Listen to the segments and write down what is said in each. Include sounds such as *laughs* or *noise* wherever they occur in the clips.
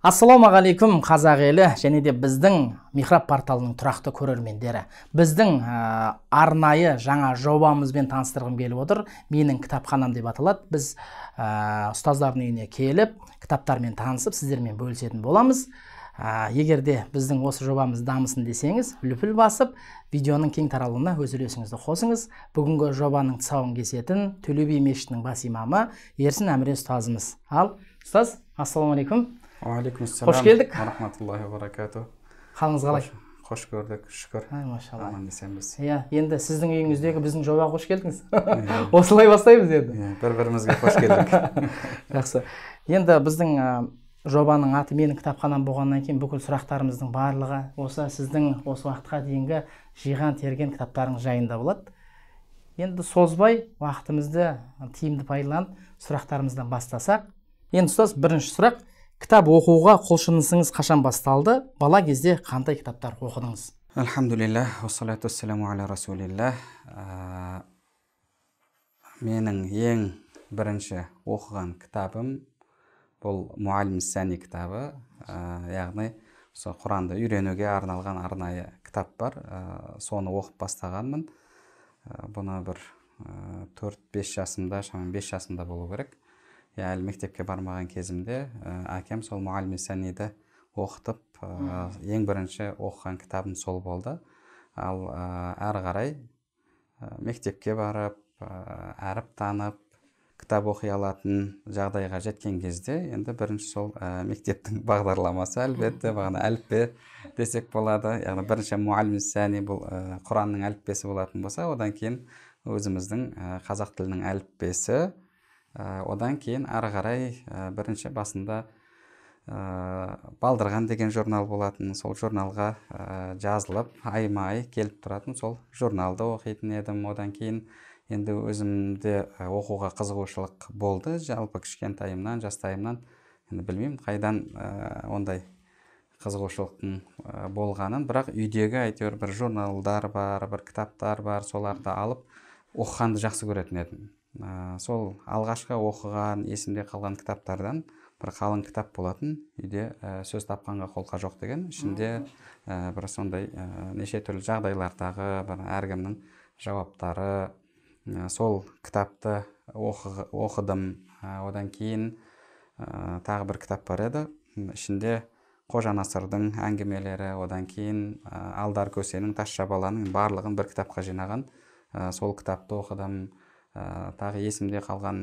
ассалаумағалейкум қазақ елі және де біздің михраб порталының тұрақты көрермендері біздің арнайы жаңа жобамызбен таныстырғым келіп отыр менің кітапханам деп аталады біз ә, ұстаздардың үйіне келіп кітаптармен танысып сіздермен бөлісетін боламыз егер де біздің осы жобамыз дамысын десеңіз лүпіл басып видеоның кең таралуына өз үлесіңізді қосыңыз бүгінгі жобаның тұсауын кесетін төле би мешітінің бас имамы ерсін әміре ұстазымыз ал ұстаз ассалаумағалейкум уағалейкум ассалам қош келдік рахматуллахи баракату қалыңыз қалай қош көрдік шүкір машалла аман есенбіз иә енді сіздің үйіңіздегі біздің жобаға қош келдіңіз осылай бастаймыз енді бір бірімізге қош келдік жақсы енді біздің жобаның аты менің кітапханам болғаннан кейін бүкіл сұрақтарымыздың барлығы осы сіздің осы уақытқа дейінгі жиған терген кітаптарыңыз жайында болады енді созбай уақытымызды тиімді пайдаланып сұрақтарымыздан бастасақ енді ұстаз бірінші сұрақ кітап оқуға құлшынысыңыз қашан басталды бала кезде қандай кітаптар оқыдыңыз альхамдулилля уассалату уассаламу аля расулилля ә, менің ең бірінші оқыған кітабым бұл муалим сәни кітабы ә, яғни сол құранды үйренуге арналған арнайы кітап бар ә, соны оқып бастағанмын ә, бұны бір төрт бес жасымда шамамен бес жасымда болу керек әлі мектепке бармаған кезімде әкем сол мұғалім сәниді оқытып ең бірінші оқыған кітабым сол болды ал әрі қарай мектепке барып әріп танып кітап оқи алатын жағдайға жеткен кезде енді бірінші сол ә, мектептің бағдарламасы әлбетте бағана әліппе десек болады яғни бірінші мұғалім сәни бұл құранның әліппесі болатын болса одан кейін өзіміздің ә, қазақ тілінің әліппесі Э, одан кейін ары қарай э, бірінші басында ә, балдырған деген журнал болатын сол журналға жазылып айма ай келіп тұратын сол журналды оқитын едім одан кейін енді өзімде оқуға қызығушылық болды жалпы кішкентайымнан жастайымнан енді білмеймін қайдан ә, ондай қызығушылықтың ә, болғанын бірақ үйдегі әйтеуір бір журналдар бар бір кітаптар бар соларды алып оқығанды жақсы көретін едім ә, сол алғашқы оқыған есімде қалған кітаптардан бір қалың кітап болатын үйде сөз тапқанға қолқа жоқ деген ішінде бір сондай неше түрлі жағдайлардағы бір әркімнің жауаптары сол кітапты оқыдым одан кейін ә, тағы бір кітап бар еді ішінде қожа насырдың әңгімелері одан кейін алдар көсенің Жабаланың барлығын бір кітапқа жинаған ә, сол кітапты оқыдым ә, тағы есімде қалған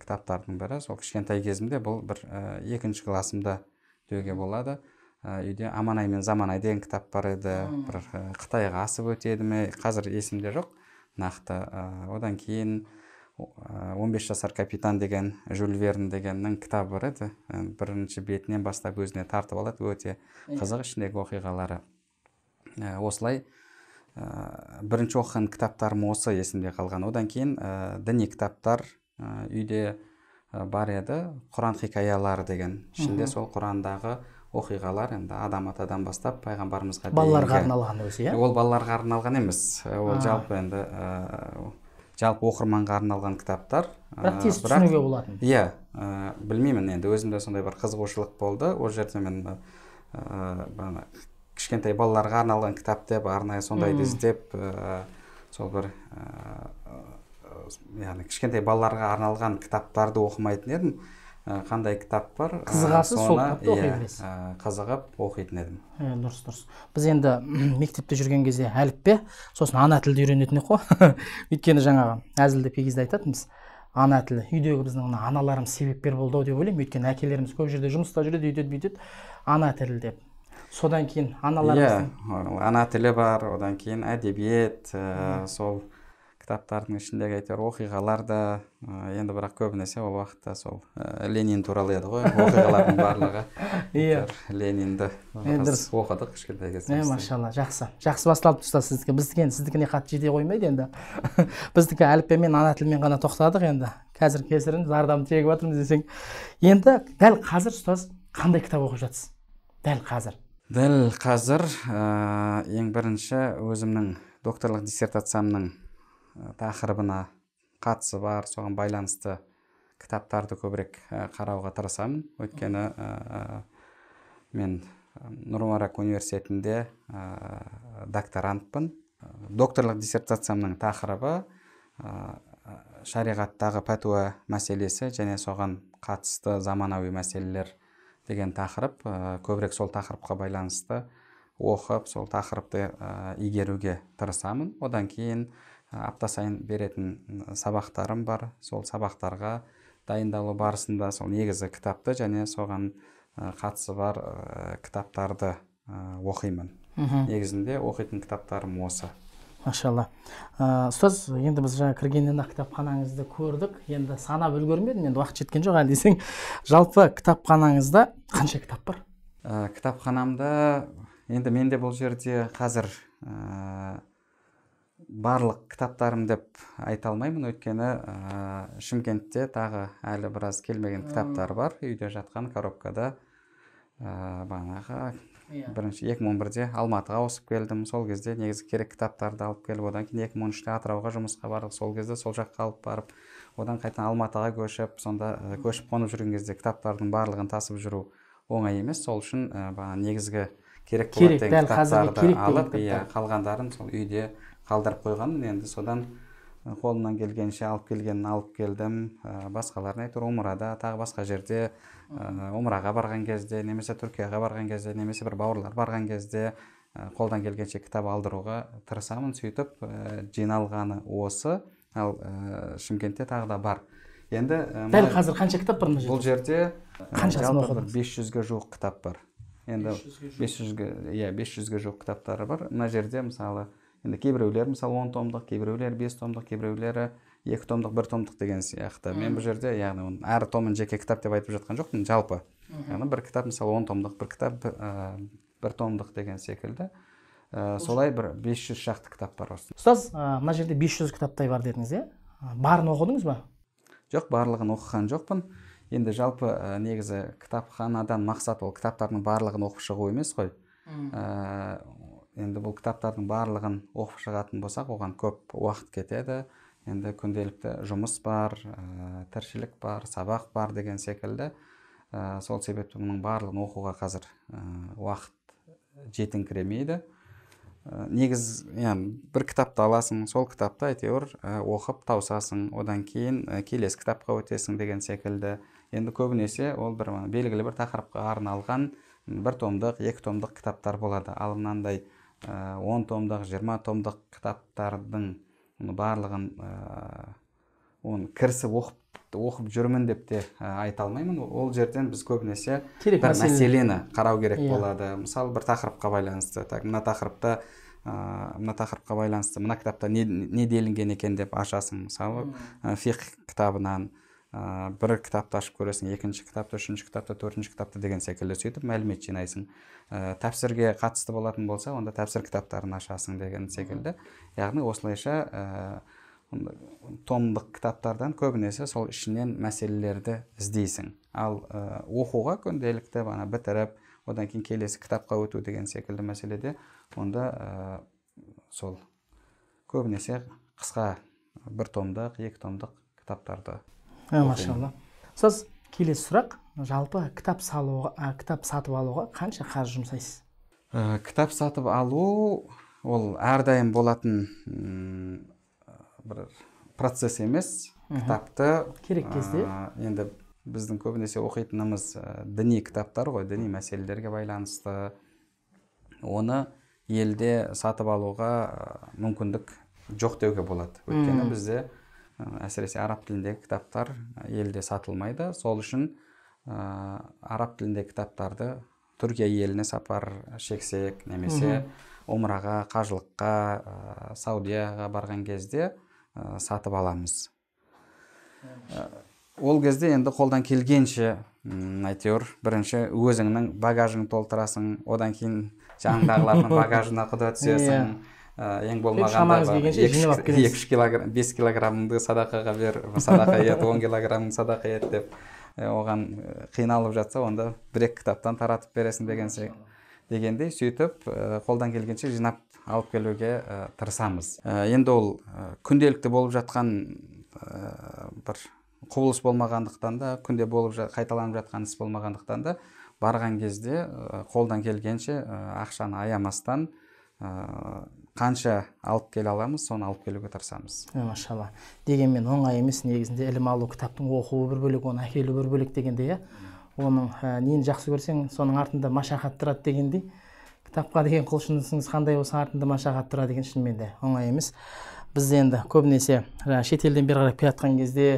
кітаптардың бірі сол кішкентай кезімде бұл бір ә, екінші классымда деуге болады ә, үйде аманай мен заманай деген кітап бар еді бір қытайға асып өтеді ме қазір есімде жоқ нақты ә, одан кейін 15 жасар капитан деген жюль верн дегеннің кітабы бар еді бірінші бетінен бастап өзіне тартып алады өте иә. қызық ішіндегі оқиғалары осылай ә, бірінші оқыған кітаптарым осы есімде қалған одан кейін ә, діни кітаптар ә, үйде бар еді құран хикаялары деген ішінде сол құрандағы оқиғалар енді адам атадан бастап пайғамбарымызға дейін балаларға арналған өзі иә ол балаларға арналған емес ол жалпы енді жалпы оқырманға арналған кітаптар бірақ тез түсінуге болатын иә білмеймін енді өзімде сондай бір қызығушылық болды ол жерде мен кішкентай балаларға арналған кітап деп арнайы сондайды іздеп ә, сол бір э, яғни кішкентай балаларға арналған кітаптарды оқымайтын едім э, қандай кітап бар қызығасыз сол кітапты оқимыз иә, қызығып оқитын едім дұрыс дұрыс біз енді *clears throat* мектепте жүрген кезде әліппе сосын ана тілді үйренетін едік қой *laughs* өйткені жаңағы әзілде кей кезде айтатынбыз ана тілі үйдегі біздің мына аналарымыз себепкер болды ау деп ойлаймын өйткені әкелеріміз көп жерде жұмыста жүреді үйтеді бүйтеді ана тілі деп содан кейін аналар иә ана тілі бар одан кейін әдебиет ә, сол кітаптардың ішіндегі әйтеуір оқиғалар да э, енді бірақ көбінесе ол уақытта сол ә, ленин туралы еді ғой оқиғалардың барлығы *laughs* иә ленинді дұрыс оқыдық кішкентай кезде е машалла жақсы жақсы басталыпты ұстаз сіздікі біздікі енді сіздікіне қатты жете қоймайды енді *laughs* біздікі әліппемен ана тілмен ғана тоқтадық енді қазір кесірін зардабын тегіп жатырмыз десең енді дәл қазір ұстаз қандай кітап оқып жатсыз дәл қазір дәл қазір ә, ең бірінші өзімнің докторлық диссертациямның э, тақырыбына қатысы бар соған байланысты кітаптарды көбірек э, қарауға тырысамын өйткені ә, мен нұрмарак университетінде ә, докторантпын докторлық диссертациямның тақырыбы ә, шариғаттағы пәтуа мәселесі және соған қатысты заманауи мәселелер деген тақырып э, көбірек сол тақырыпқа байланысты оқып сол тақырыпты э, игеруге тырысамын одан кейін э, апта сайын беретін сабақтарым бар сол сабақтарға дайындалу барысында сол негізі кітапты және соған қатысы бар кітаптарды оқимын негізінде оқитын кітаптарым осы машалла ұстаз енді біз жаңа кіргеннен ақ кітапханаңызды көрдік енді санап үлгермедім енді уақыт жеткен жоқ әлі десең жалпы кітапханаңызда қанша кітап бар ә, кітапханамда енді менде бұл жерде қазір ә, барлық кітаптарым деп айта алмаймын өйткені ә, шымкентте тағы әлі біраз келмеген кітаптар бар үйде жатқан коробкада ә, бағанағы иә бірінші екі мың он бірде алматыға ауысып келдім сол кезде негізі керек кітаптарды алып келіп одан кейін екі мың атырауға жұмысқа бардық сол кезде сол жаққа алып барып одан қайтадан алматыға көшіп сонда көшіп қонып жүрген кезде кітаптардың барлығын тасып жүру оңай емес сол үшін ә, негізгі керек керек дәл алып иә қалғандарын сол үйде қалдырып қойғанмын енді содан Э, қолымнан келгенше алып келгенін алып келдім э, басқаларын әйтеуір умрада тағы басқа жерде умраға э, барған кезде немесе түркияға барған кезде немесе бір бауырлар барған кезде қолдан келгенше кітап алдыруға тырысамын сөйтіп жиналғаны осы ал шымкентте тағы да бар енді дәл қазір қанша кітап бар мына жерде бұл жерде қаншасын оқыдыңыз бес жүзге жуық кітап бар енді бес жүзге иә бес жүзге жуық кітаптары бар мына жерде мысалы енді кейбіреулер мысалы он томдық кейбіреулері бес томдық кейбіреулері екі томдық бір томдық деген сияқты мен бұл жерде яғни оның әр томын жеке кітап деп айтып жатқан жоқпын жалпы яғни бір кітап мысалы он томдық бір кітап ә, бір томдық деген секілді ә, солай бір 500 шақты кітап бар осы ұстаз ә, мына жерде 500 кітаптай бар дедіңіз иә барын оқыдыңыз ба жоқ барлығын оқыған жоқпын енді жалпы ә, негізі кітапханадан мақсат ол кітаптардың барлығын оқып шығу емес қой енді бұл кітаптардың барлығын оқып шығатын болсақ оған көп уақыт кетеді енді күнделікті жұмыс бар ә, тіршілік бар сабақ бар деген секілді ә, сол себепті мұның барлығын оқуға қазір э, уақыт жетіңкіремейді ә, негіз яғни бір кітапты аласың сол кітапты әйтеуір оқып таусасың одан кейін ә, келесі кітапқа өтесің деген секілді енді көбінесе ол бір белгілі бір тақырыпқа арналған бір томдық екі томдық кітаптар болады ал мынандай Э, он томдық жиырма томдық кітаптардың барлығын э, оны кірісіп оқып оқып жүрмін деп те э, айта алмаймын ол жерден біз көбінесе Керек бір мәселені қарау керек иә. болады мысалы бір тақырыпқа байланысты так мына тақырыпта ыыы мына тақырыпқа байланысты мына кітапта не, не делінген екен деп ашасың мысалы фиқ кітабынан ә, бір кітапты ашып көресің екінші кітапты үшінші кітапты төртінші кітапты деген секілді сөйтіп мәлімет жинайсың ә, тәпсірге қатысты болатын болса онда тәпсір кітаптарын ашасың деген секілді яғни осылайша ә, томдық кітаптардан көбінесе сол ішінен мәселелерді іздейсің ал оқуға күнделікті бана бітіріп одан кейін келесі кітапқа өту деген секілді мәселеде онда ә, сол көбінесе қысқа бір томдық екі томдық кітаптарды Э, машалла ұстаз келесі сұрақ жалпы кітап салуға кітап сатып алуға қанша қаржы жұмсайсыз э, кітап сатып алу ол әрдайым болатын бір процесс емес кітапты керек кезде енді біздің көбінесе оқитынымыз э, діни кітаптар ғой діни мәселелерге байланысты оны елде сатып алуға мүмкіндік жоқ деуге болады өйткені бізде Э, әсіресе араб тіліндегі кітаптар э, елде сатылмайды сол үшін ә, араб тіліндегі кітаптарды түркия еліне сапар шексек немесе омыраға қажылыққа ә, саудияға барған кезде ә, сатып аламыз ол кезде енді қолдан келгенше әйтеуір бірінші өзіңнің багажың толтырасың одан кейін жаныңдағылардың *laughs* багажына құда түсесің иә. Э, ең болмағанда шамаңыз келгенше жинап екі үш килограмм бес килограммды садақаға бер садақа ет он килограмм садақа ет деп э, оған э, қиналып жатса онда бір екі кітаптан таратып бересің деген дегендей сөйтіп қолдан келгенше жинап алып келуге тырысамыз енді ол күнделікті болып жатқан бір құбылыс болмағандықтан да күнде болып қайталанып жатқан іс болмағандықтан да барған кезде қолдан келгенше ақшаны аямастан қанша алып келе аламыз соны алып келуге тырысамыз машалла дегенмен оңай емес негізінде ілім алу кітаптың оқуы бір бөлек оны әкелу бір бөлек дегендей иә оның ә, нені жақсы көрсең соның артында машақат тұрады дегендей кітапқа деген құлшынысыңыз қандай болса артында машақат тұрады екен шынымен де оңай емес біз енді көбінесе шетелден бері қарай келе кезде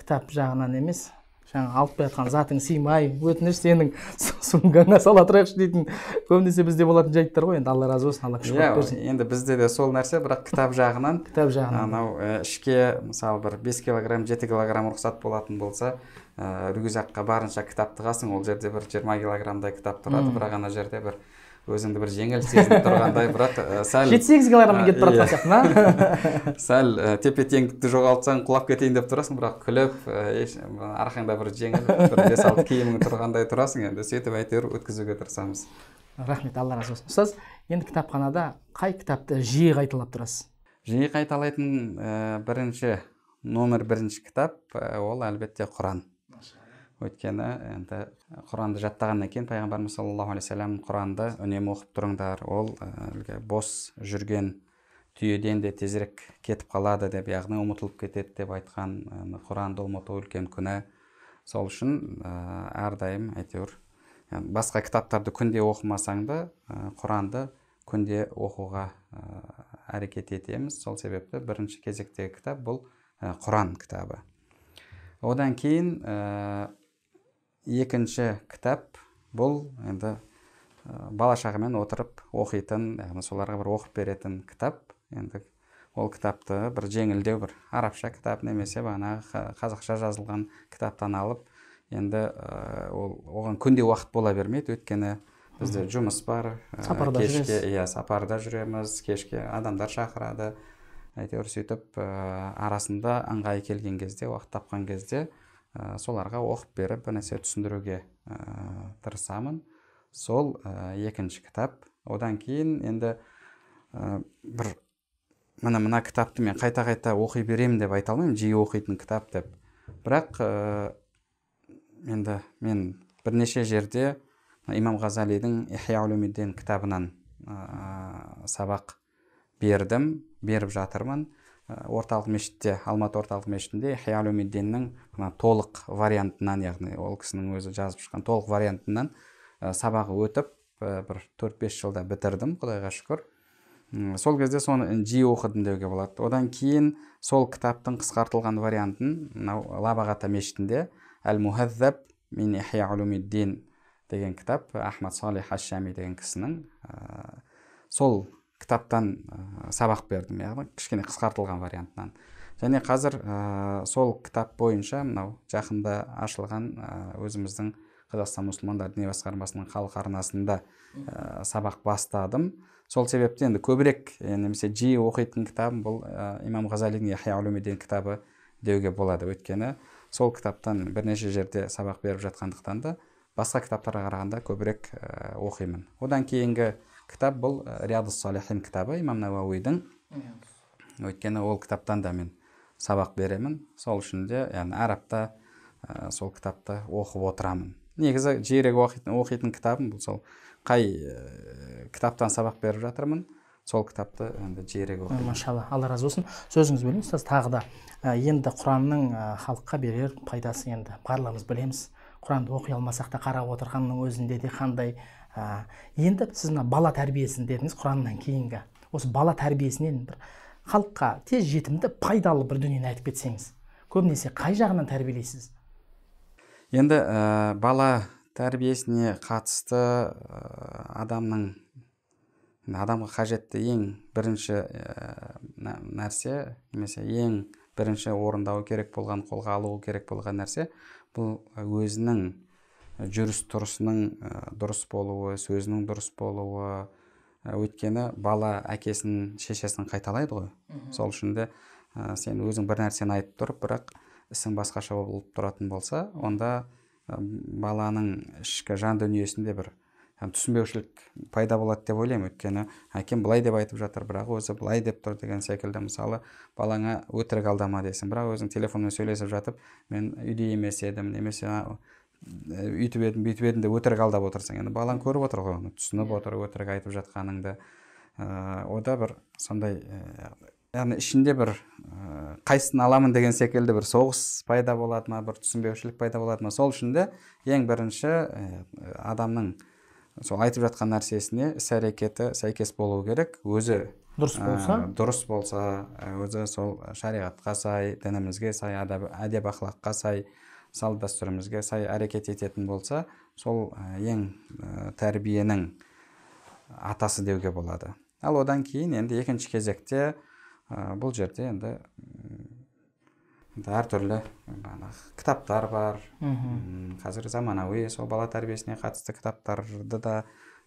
кітап жағынан емес жаңағы алып келе жатқан затың сыймай өтініш сенің *laughs* сумкаңа сала тұрайықшы дейтін көбінесе бізде болатын жайттар ғой енді алла разы болсын алла күш иә, берсін енді бізде де сол нәрсе бірақ кітап жағынан кітап жағынан анау ішке мысалы бір бес килограмм жеті килограмм рұқсат болатын болса ыыы рюкзакқа барынша кітап тығасың ол жерде бір жиырма килограммдай кітап тұрады бірақ ана жерде бір өзіңді бір жеңіл сезініп тұрғандай бірақ э, сәл жеті сегіз килограмм кетіп иә. бара жатқан сияқты ма *laughs* сәл э, тепе теңдікті жоғалтсаң құлап кетейін деп тұрасың бірақ күліп э, арқаңда бір жеңіл бір бес алты *laughs* киімің тұрғандай тұрасың енді сөйтіп әйтеуір өткізуге тырысамыз рахмет алла разы болсын ұстаз енді кітапханада қай кітапты жиі қайталап тұрасыз жиі қайталайтын бірінші номер бірінші кітап ол әлбетте құран өйткені енді э, құранды жаттағаннан кейін пайғамбарымыз саллаллаху алейхи вассалам құранды үнемі оқып тұрыңдар ол э, әлгі бос жүрген түйеден де тезірек кетіп қалады деп яғни ұмытылып кетеді деп айтқан э, құранды ұмыту үлкен күнә сол үшін әрдайым әйтеуір басқа кітаптарды күнде оқымасаң да құранды күнде оқуға әрекет етеміз сол себепті бірінші кезектегі кітап бұл құран кітабы одан кейін екінші кітап бұл енді бала шағамен отырып оқитын яғни соларға бір оқып беретін кітап енді ол кітапты бір жеңілдеу бір арабша кітап немесе бағанағы қазақша жазылған кітаптан алып енді ол оған күнде уақыт бола бермейді өткені бізде жұмыс бар сапарда кешке иә сапарда жүреміз кешке адамдар шақырады әйтеуір сөйтіп арасында ыңғайы келген кезде уақыт тапқан кезде ә, соларға оқып беріп бірнәрсе түсіндіруге ә, тырысамын сол ә, екінші кітап одан кейін енді бір міне мына кітапты мен қайта қайта оқи беремін деп айта алмаймын жиі оқитын кітап деп бірақ ә, енді мен бірнеше жерде имам ғазалидің ихя кітабынан ә, сабақ бердім беріп жатырмын Э, орталық мешітте алматы орталық мешітінде хиялумиддиннің мына толық вариантынан яғни ол кісінің өзі жазып шыққан толық вариантынан ә, сабағы өтіп ә, бір төрт бес жылда бітірдім құдайға шүкір сол кезде соны жиі оқыдым деуге болады одан кейін сол кітаптың қысқартылған вариантын мынау лабағата мешітінде әл мухаззаб мин деген кітап ахмад салих ашами деген кісінің сол кітаптан сабақ бердім яғни кішкене қысқартылған вариантынан және қазір ә, сол кітап бойынша мынау жақында ашылған өзіміздің қазақстан мұсылмандар діни басқармасының халық арнасында ә, сабақ бастадым сол себепті енді көбірек немесе жиі оқитын кітабым бұл ә, имам ғазалидің яхия кітабы деуге болады өйткені сол кітаптан бірнеше жерде сабақ беріп жатқандықтан да басқа кітаптарға қарағанда көбірек оқимын одан кейінгі кітап бұл э, риадус салихин кітабы имам науауидің өйткені ол кітаптан да мен сабақ беремін сол үшін де яғни арабта э, сол кітапты оқып отырамын негізі жиірек оқитын, оқитын кітабым бұл сол қай э, кітаптан сабақ беріп жатырмын сол кітапты енді жиірек оқимын машалла алла разы болсын сөзіңізді бөлейін ұстаз тағы да енді құранның халыққа берер пайдасы енді барлығымыз білеміз құранды оқи алмасақ та қарап отырғанның өзінде де қандай ә, енді сіз мына бала тәрбиесін дедіңіз құраннан кейінгі осы бала тәрбиесінен бір халыққа тез жетімді пайдалы бір дүниені айтып кетсеңіз көбінесе қай жағынан тәрбиелейсіз енді ә, бала тәрбиесіне қатысты ә, адамның адамға қажетті ең бірінші ә, нәрсе немесе ең бірінші орындау керек болған қолға алу керек болған нәрсе бұл ә, өзінің жүріс тұрысының э, дұрыс болуы сөзінің дұрыс болуы э, өйткені бала әкесін шешесін қайталайды ғой сол үшін де э, сен өзің бір нәрсені айтып тұрып бірақ ісің басқаша болып тұратын болса онда баланың ішкі жан дүниесінде бір түсінбеушілік пайда болады деп ойлаймын өйткені әкем былай деп айтып жатыр бірақ өзі былай деп тұр деген секілді мысалы балаңа өтірік алдама дейсің бірақ өзің телефонмен сөйлесіп жатып мен үйде емес едім немесе үйтіп э, едім бүйтіп едім деп өтірік алдап отырсаң енді балаң көріп отыр ғой оны түсініп иә. отыр өтірік айтып жатқаныңды ыыы э, ода бір сондай э, яғни ішінде бір ыыы қайсысын аламын деген секілді бір соғыс пайда болады ма бір түсінбеушілік пайда болады ма сол үшін де ең бірінші адамның сол айтып жатқан нәрсесіне іс әрекеті сәйкес болу керек өзі дұрыс болса дұрыс болса өзі сол шариғатқа сай дінімізге сай әдеп, әдеп сай салт дәстүрімізге сай әрекет ететін болса сол э, ең э, тәрбиенің атасы деуге болады ал одан кейін енді екінші кезекте э, бұл жерде енді әртүрлі кітаптар бар қазір заманауи сол бала тәрбиесіне қатысты кітаптарды да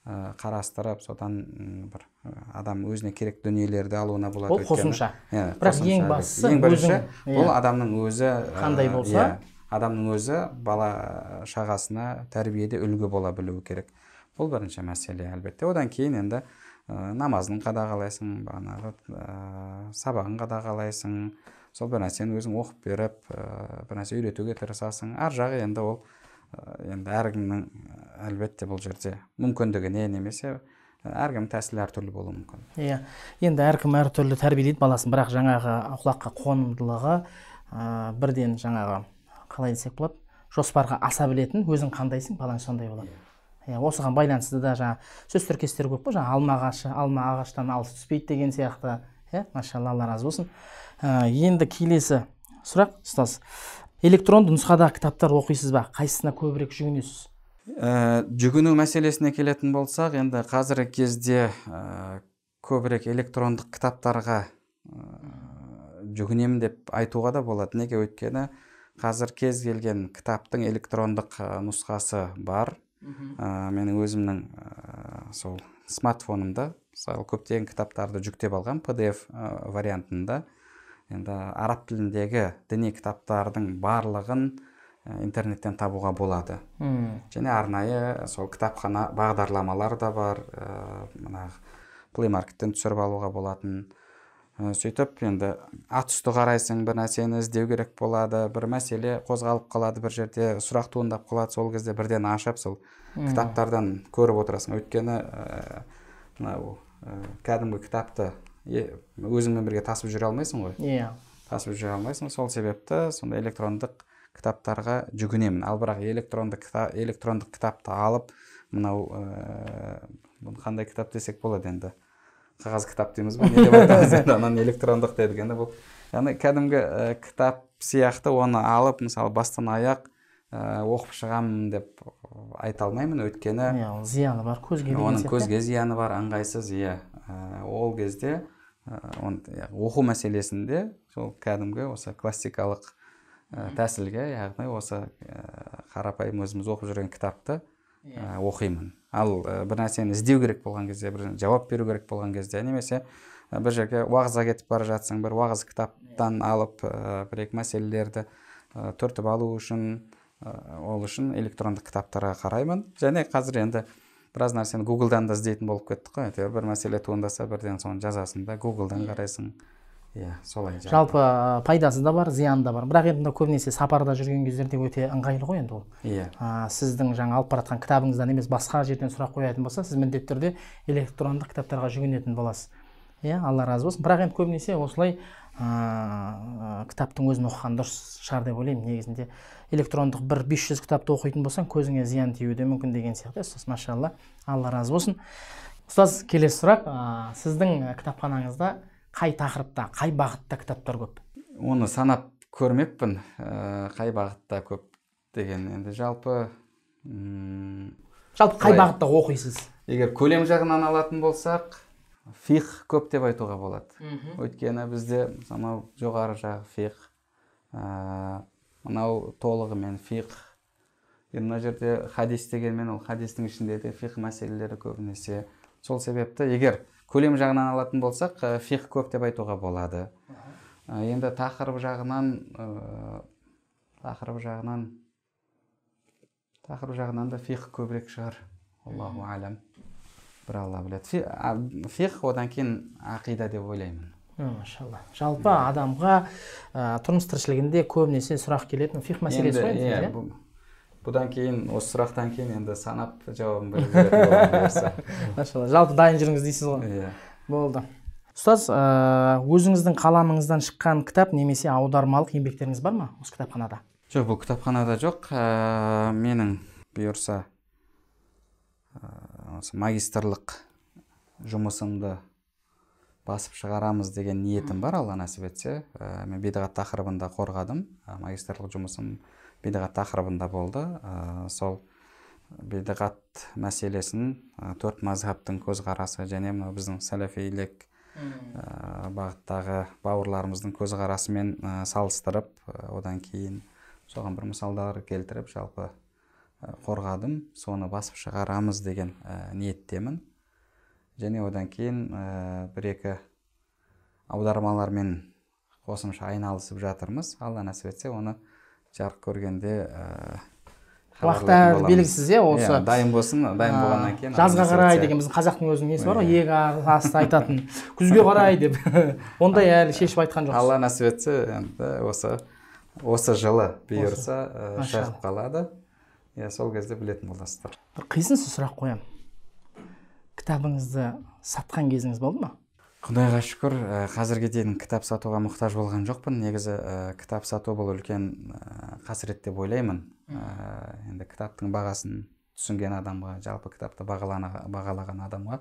қарастырып содан бір адам өзіне керек дүниелерді алуына болады ол қосымша иә бірақ ең бастысы ең бірінші бұл иә. адамның өзі қандай болса иә адамның өзі бала шағасына тәрбиеде үлгі бола білуі керек бұл бірінші мәселе әлбетте одан кейін енді ә, намазын қадағалайсың бағанағы ә, сабағын қадағалайсың сол бір нәрсені өзің оқып беріп ә, бір нәрсе үйретуге тырысасың ар жағы енді ол енді әркімнің әлбетте бұл жерде мүмкіндігіне немесе әркімнің тәсілі әртүрлі болуы мүмкін иә енді әркім әртүрлі тәрбиелейді баласын бірақ жаңағы құлаққа қонымдылығы ә, бірден жаңағы қалай десек болады жоспарға аса білетін өзің қандайсың балаң сондай болады иә, иә осыған байланысты да жаңағы сөз тіркестері көп қой жаңағы алма ағашы алма ағаштан алыс түспейді деген сияқты иә машалла алла разы болсын ә, енді келесі сұрақ ұстаз электронды нұсқадағы кітаптар оқисыз ба қайсысына көбірек жүгінесіз ә, жүгіну мәселесіне келетін болсақ енді қазіргі кезде ә, көбірек электрондық кітаптарға ә, жүгінемін деп айтуға да болады неге өйткені қазір кез келген кітаптың электрондық э, нұсқасы бар ә, э, менің өзімнің ә, сол смартфонымда мысалы көптеген кітаптарды жүктеп алған pdf ә, вариантында енді араб тіліндегі діни кітаптардың барлығын интернеттен табуға болады Үм. және арнайы сол кітапхана бағдарламалар да бар мына плеймаркеттен түсіріп алуға болатын Э, сөйтіп енді ат үсті қарайсың бір нәрсені іздеу керек болады бір мәселе қозғалып қалады бір жерде сұрақ туындап қалады сол кезде бірден ашып сол кітаптардан көріп отырасың өйткені э, мынау ә, кәдімгі кітапты өзіңмен бірге тасып жүре алмайсың ғой иә тасып жүре алмайсың сол себепті сондай электрондық кітаптарға жүгінемін ал бірақ электронды электрондық кітапты алып мынау ә, қандай кітап десек болады енді қағаз кітап дейміз ба не деп айтамыз *laughs* енді ананы электрондық дедік енді бұл яғни кәдімгі кітап сияқты оны алып мысалы бастан аяқ ә, оқып шығамын деп айта алмаймын өйткені иә, зияны бар көзге оның көзге зияны бар ыңғайсыз иә ол кезде оқу мәселесінде сол кәдімгі осы классикалық тәсілге яғни осы қарапайым өзіміз оқып жүрген кітапты ә, оқимын ал ә, бір нәрсені іздеу керек болған кезде бір жауап беру керек болған кезде немесе э, бір жерге уағызға кетіп бара жатсың бір уағыз кітаптан алып ә, бір екі мәселелерді ә, түртіп алу үшін ол үшін электрондық кітаптарға қараймын және қазір енді біраз нәрсені гуглдан да іздейтін болып кеттік қой әйтеуір бір мәселе туындаса бірден соны жазасың да гуглдан қарайсың иә солай жалпы э, пайдасы да бар зияны да бар бірақ енді мына көбінесе сапарда жүрген кездерде өте ыңғайлы ғой енді ол иә сіздің жаңа алып бара жатқан кітабыңыздан емес басқа жерден сұрақ қоятын болса сіз міндетті түрде электрондық кітаптарға жүгінетін боласыз иә алла разы болсын бірақ енді көбінесе осылай ыыы кітаптың өзін оқыған дұрыс шығар деп ойлаймын негізінде электрондық бір 500 кітапты оқитын болсаң көзіңе зиян тиюі де мүмкін деген сияқты иә ұстаз машалла алла разы болсын ұстаз келесі сұрақ ыыы сіздің э, кітапханаңызда қай тақырыпта қай бағытта кітаптар көп оны санап көрмеппін ә, қай бағытта көп деген енді жалпы ұм, жалпы қай бағытта оқисыз егер көлем жағынан алатын болсақ фих көп деп айтуға болады өйткені бізде мынау жоғары жағы фих ә, мынау толығымен фих енді мына жерде хадис дегенмен ол хадистің ішінде де фих мәселелері көбінесе сол себепті егер көлем жағынан алатын болсақ ә, фих көп деп айтуға болады ә, енді тақырып жағынан ә, тақырып жағынан тақырып жағынан да фих көбірек шығар аллаху әлем бір алла біледі фих одан кейін ақида деп ойлаймын машалла жалпы адамға ә, тұрмыс тіршілігінде көбінесе сұрақ келетін фих мәселесі ғой иә, иә? бұдан кейін осы сұрақтан кейін енді санап жауабын беретін *laughs* машалла жалпы дайын жүріңіз дейсіз ғой иә болды ұстаз өзіңіздің қаламыңыздан шыққан кітап немесе аудармалық еңбектеріңіз бар ма осы кітапханада жоқ бұл кітапханада жоқ ә, менің бұйырса осы магистрлық жұмысымды басып шығарамыз деген ниетім бар алла нәсіп етсе ә, мен бидағат тақырыбында қорғадым магистрлық жұмысым бидағат тақырыбында болды ә, сол бидағат мәселесін ә, төрт мазхабтың көзқарасы және мынау біздің сәләфилік ә, бағыттағы бауырларымыздың көзқарасымен ә, салыстырып ә, одан кейін соған бір мысалдар келтіріп жалпы ә, қорғадым соны басып шығарамыз деген ә, ниеттемін және одан кейін ә, бір екі аудармалармен қосымша айналысып жатырмыз алла нәсіп етсе оны жарық көргенде уақыт э, әлі белгісіз иә осы yeah, иә, дайын болсын дайын болғаннан кейін жазға қарай деген біздің қазақтың өзінің несі бар ғой иә. екі асты айтатын күзге қарай деп *laughs* ондай әлі шешіп айтқан жоқсыз алла нәсіп етсе енді осы осы жылы бұйырса э, шығып қалады иә сол кезде білетін боласыздар бір қисынсыз сұрақ қоямын кітабыңызды сатқан кезіңіз болды ма құдайға шүкір э, қазірге дейін кітап сатуға мұқтаж болған жоқпын негізі э, кітап сату бұл үлкен ә, қасірет деп ойлаймын ә, енді кітаптың бағасын түсінген адамға жалпы кітапты бағалаған адамға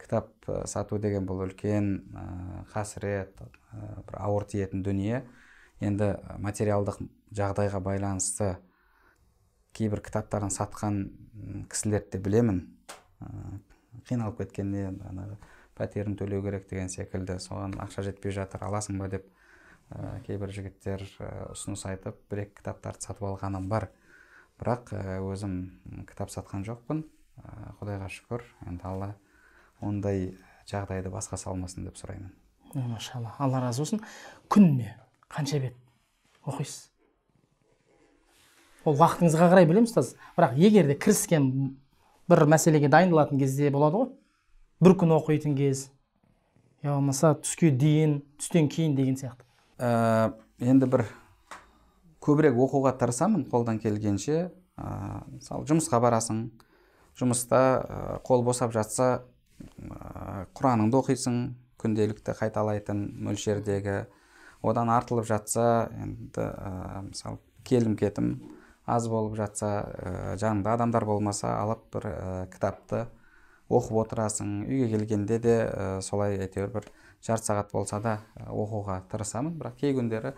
кітап сату деген бұл үлкен ә, қасірет ә, бір ауыр тиетін дүние енді материалдық жағдайға байланысты кейбір кітаптарын сатқан кісілерді де білемін ә, қиналып кеткеннен пәтерін төлеу керек деген секілді соған ақша жетпей жатыр аласың ба деп кейбір жігіттер ұсыныс айтып бір екі кітаптарды сатып алғаным бар бірақ өзім кітап сатқан жоқпын құдайға шүкір енді алла ондай жағдайды басқа салмасын деп сұраймын машалла алла разы болсын күніне қанша бет оқисыз ол уақытыңызға қарай білемін ұстаз бірақ егер де кіріскен бір мәселеге дайындалатын кезде болады ғой бір күн оқитын кез я болмаса түске дейін түстен кейін деген сияқты ә, енді бір көбірек оқуға тырысамын қолдан келгенше ә, мысалы жұмысқа барасың жұмыста ә, қол босап жатса ә, құраныңды оқисың күнделікті қайталайтын мөлшердегі одан артылып жатса енді ә, мысалы келім кетім аз болып жатса ә, жаныңда адамдар болмаса алып бір ә, кітапты оқып отырасың үйге келгенде де э, солай әйтеуір бір жарты сағат болса да э, оқуға тырысамын бірақ кей күндері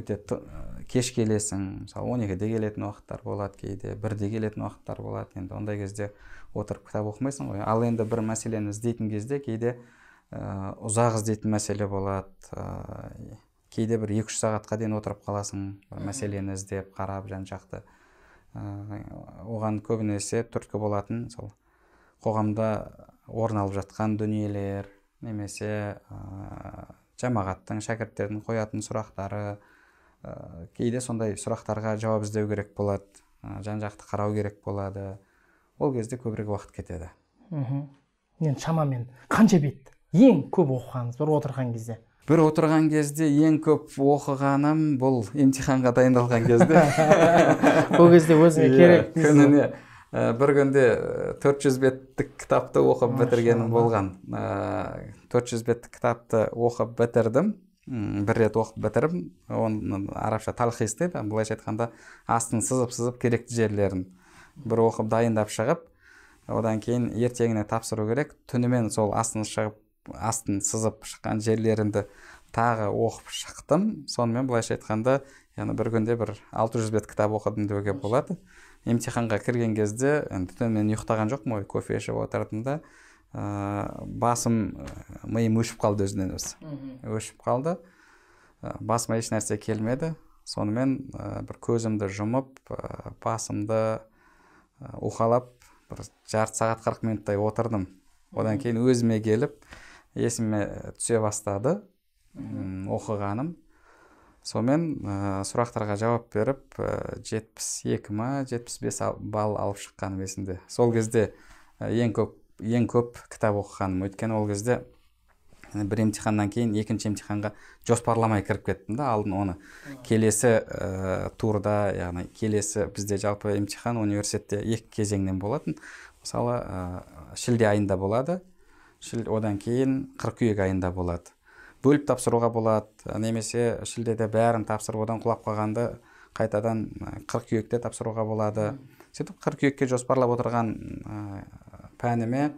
өте э, кеш келесің мысалы он екіде келетін уақыттар болады кейде бірде келетін уақыттар болады енді ондай кезде отырып кітап оқымайсың ғой ал енді бір мәселені іздейтін кезде кейде ә, ұзақ іздейтін мәселе болады ә, кейде бір екі үш сағатқа дейін отырып қаласың мәселені іздеп қарап жан жақты ә, оған көбінесе түрткі болатын сол қоғамда орын алып жатқан дүниелер немесе ә, жамағаттың шәкірттердің қоятын сұрақтары ә, кейде сондай сұрақтарға жауап іздеу керек болады ә, жан жақты қарау керек болады ол кезде көбірек уақыт кетеді мхм енді шамамен қанша бет ең көп оқығаныңыз бір отырған кезде бір отырған кезде ең көп оқығаным бұл емтиханға дайындалған кезде ол *laughs* кезде өзіңе иә, керек Э, бір күнде 400 э, беттік кітапты оқып бітіргенім болған э, төрт жүз беттік кітапты оқып бітірдім бір рет оқып бітіріп оны арабша талхис дейді былайша айтқанда астын сызып сызып керекті жерлерін бір оқып дайындап шығып одан кейін ертеңіне тапсыру керек түнімен сол астын шығып астын сызып шыққан жерлерімді тағы оқып шықтым сонымен былайша айтқанда яғни бір күнде бір 600 бет кітап оқыдым деуге болады емтиханға кірген кезде енді мен ұйықтаған жоқпын ғой кофе ішіп отырдым ә, басым э, миым өшіп қалды өзінен өзі өшіп қалды ә, басыма еш нәрсе келмеді сонымен ә, бір көзімді жұмып ә, басымды ухалап бір жарты сағат қырық минуттай отырдым одан кейін өзіме келіп есіме түсе бастады оқығаным сонымен ә, сұрақтарға жауап беріп э, жетпіс екі ма жетпіс бес балл алып шыққаным есімде сол кезде э, ең көп ең көп кітап оқығаным өйткені ол кезде бір емтиханнан кейін екінші емтиханға жоспарламай кіріп кеттім да алдын оны келесі ә, турда яғни келесі бізде жалпы емтихан университетте екі кезеңнен болатын мысалы ә, шілде айында болады Шіл, одан кейін қыркүйек айында болады бөліп тапсыруға болады немесе шілдеде бәрін тапсырып одан құлап қалғанды қайтадан қыркүйекте тапсыруға болады сөйтіп қыркүйекке жоспарлап отырған ә, пәніме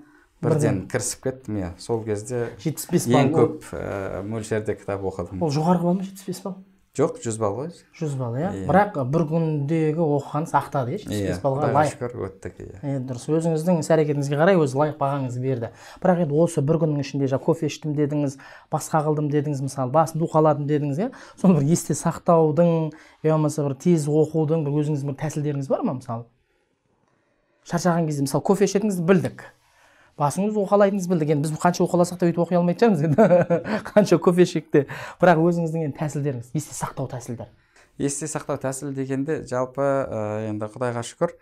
бірден кірісіп кеттім иә сол кезде жетпіс ең көп ә, мөлшерде кітап оқыдым ол жоғары балл ма жетпіс бес балл жоқ жүз балл ғой жүз балл иә, иә. бірақ бір күндегі оқығаныңыз сақтады иә жетпіс бес баллға лайық шүкір өттік иә дұрыс өзіңіздің іс әрекетіңізге қарай өзі лайық бағаңызды берді бірақ енді осы бір күннің ішінде жаңағы кофе іштім дедіңіз басқа қылдым дедіңіз мысалы басымды уқаладым дедіңіз иә соны бір есте сақтаудың я болмаса бір тез оқудың бір өзіңіздің бір тәсілдеріңіз бар ма мысалы шаршаған кезде мысалы кофе ішетініңізді білдік басыңыз уқалайтыныңызды білдік енді біз қанша уқаласақ та өйтіп оқи алмайтын шығармыз енді *laughs* қанша кофе ішсек те бірақ өзіңіздің енді тәсілдеріңіз есте сақтау тәсілдер есте сақтау тәсілі дегенде жалпы ә, енді құдайға шүкір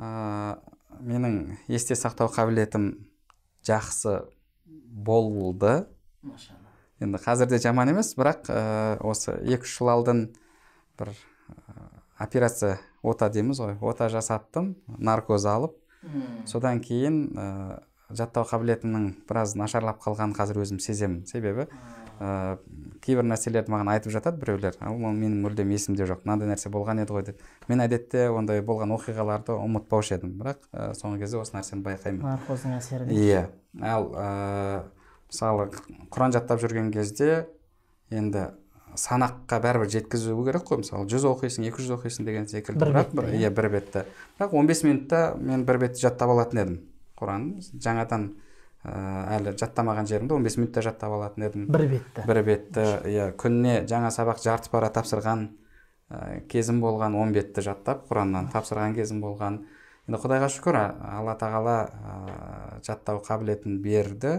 ә, менің есте сақтау қабілетім жақсы болды енді қазірде де жаман емес бірақ ә, осы екі үш жыл алдын бір операция ота дейміз ғой ота жасаттым наркоз алып содан кейін жаттау қабілетімнің біраз нашарлап қалғанын қазір өзім сеземін себебі ә, кейбір нәрселерді маған айтып жатады біреулер ал ол менің мүлдем есімде жоқ мынандай нәрсе болған еді ғой деп мен әдетте ондай болған оқиғаларды ұмытпаушы едім бірақ ә, соңғы кезде осы нәрсені байқаймын наркоздың әсері иә ал ә, мысалы құран жаттап жүрген кезде енді санаққа бәрібір жеткізу керек қой мысалы жүз оқисың екі жүз оқисың деген секілді бір иә. иә бір бетті бірақ он бес минутта мен бір бетті жаттап алатын едім құран жаңадан э, әлі жаттамаған жерімді 15 бес минутта жаттап алатын едім бір бетті бір бетті иә күніне жаңа сабақ жарты пара тапсырған э, кезім болған он бетті жаттап құраннан тапсырған кезім болған енді құдайға шүкір алла тағала ә, жаттау қабілетін берді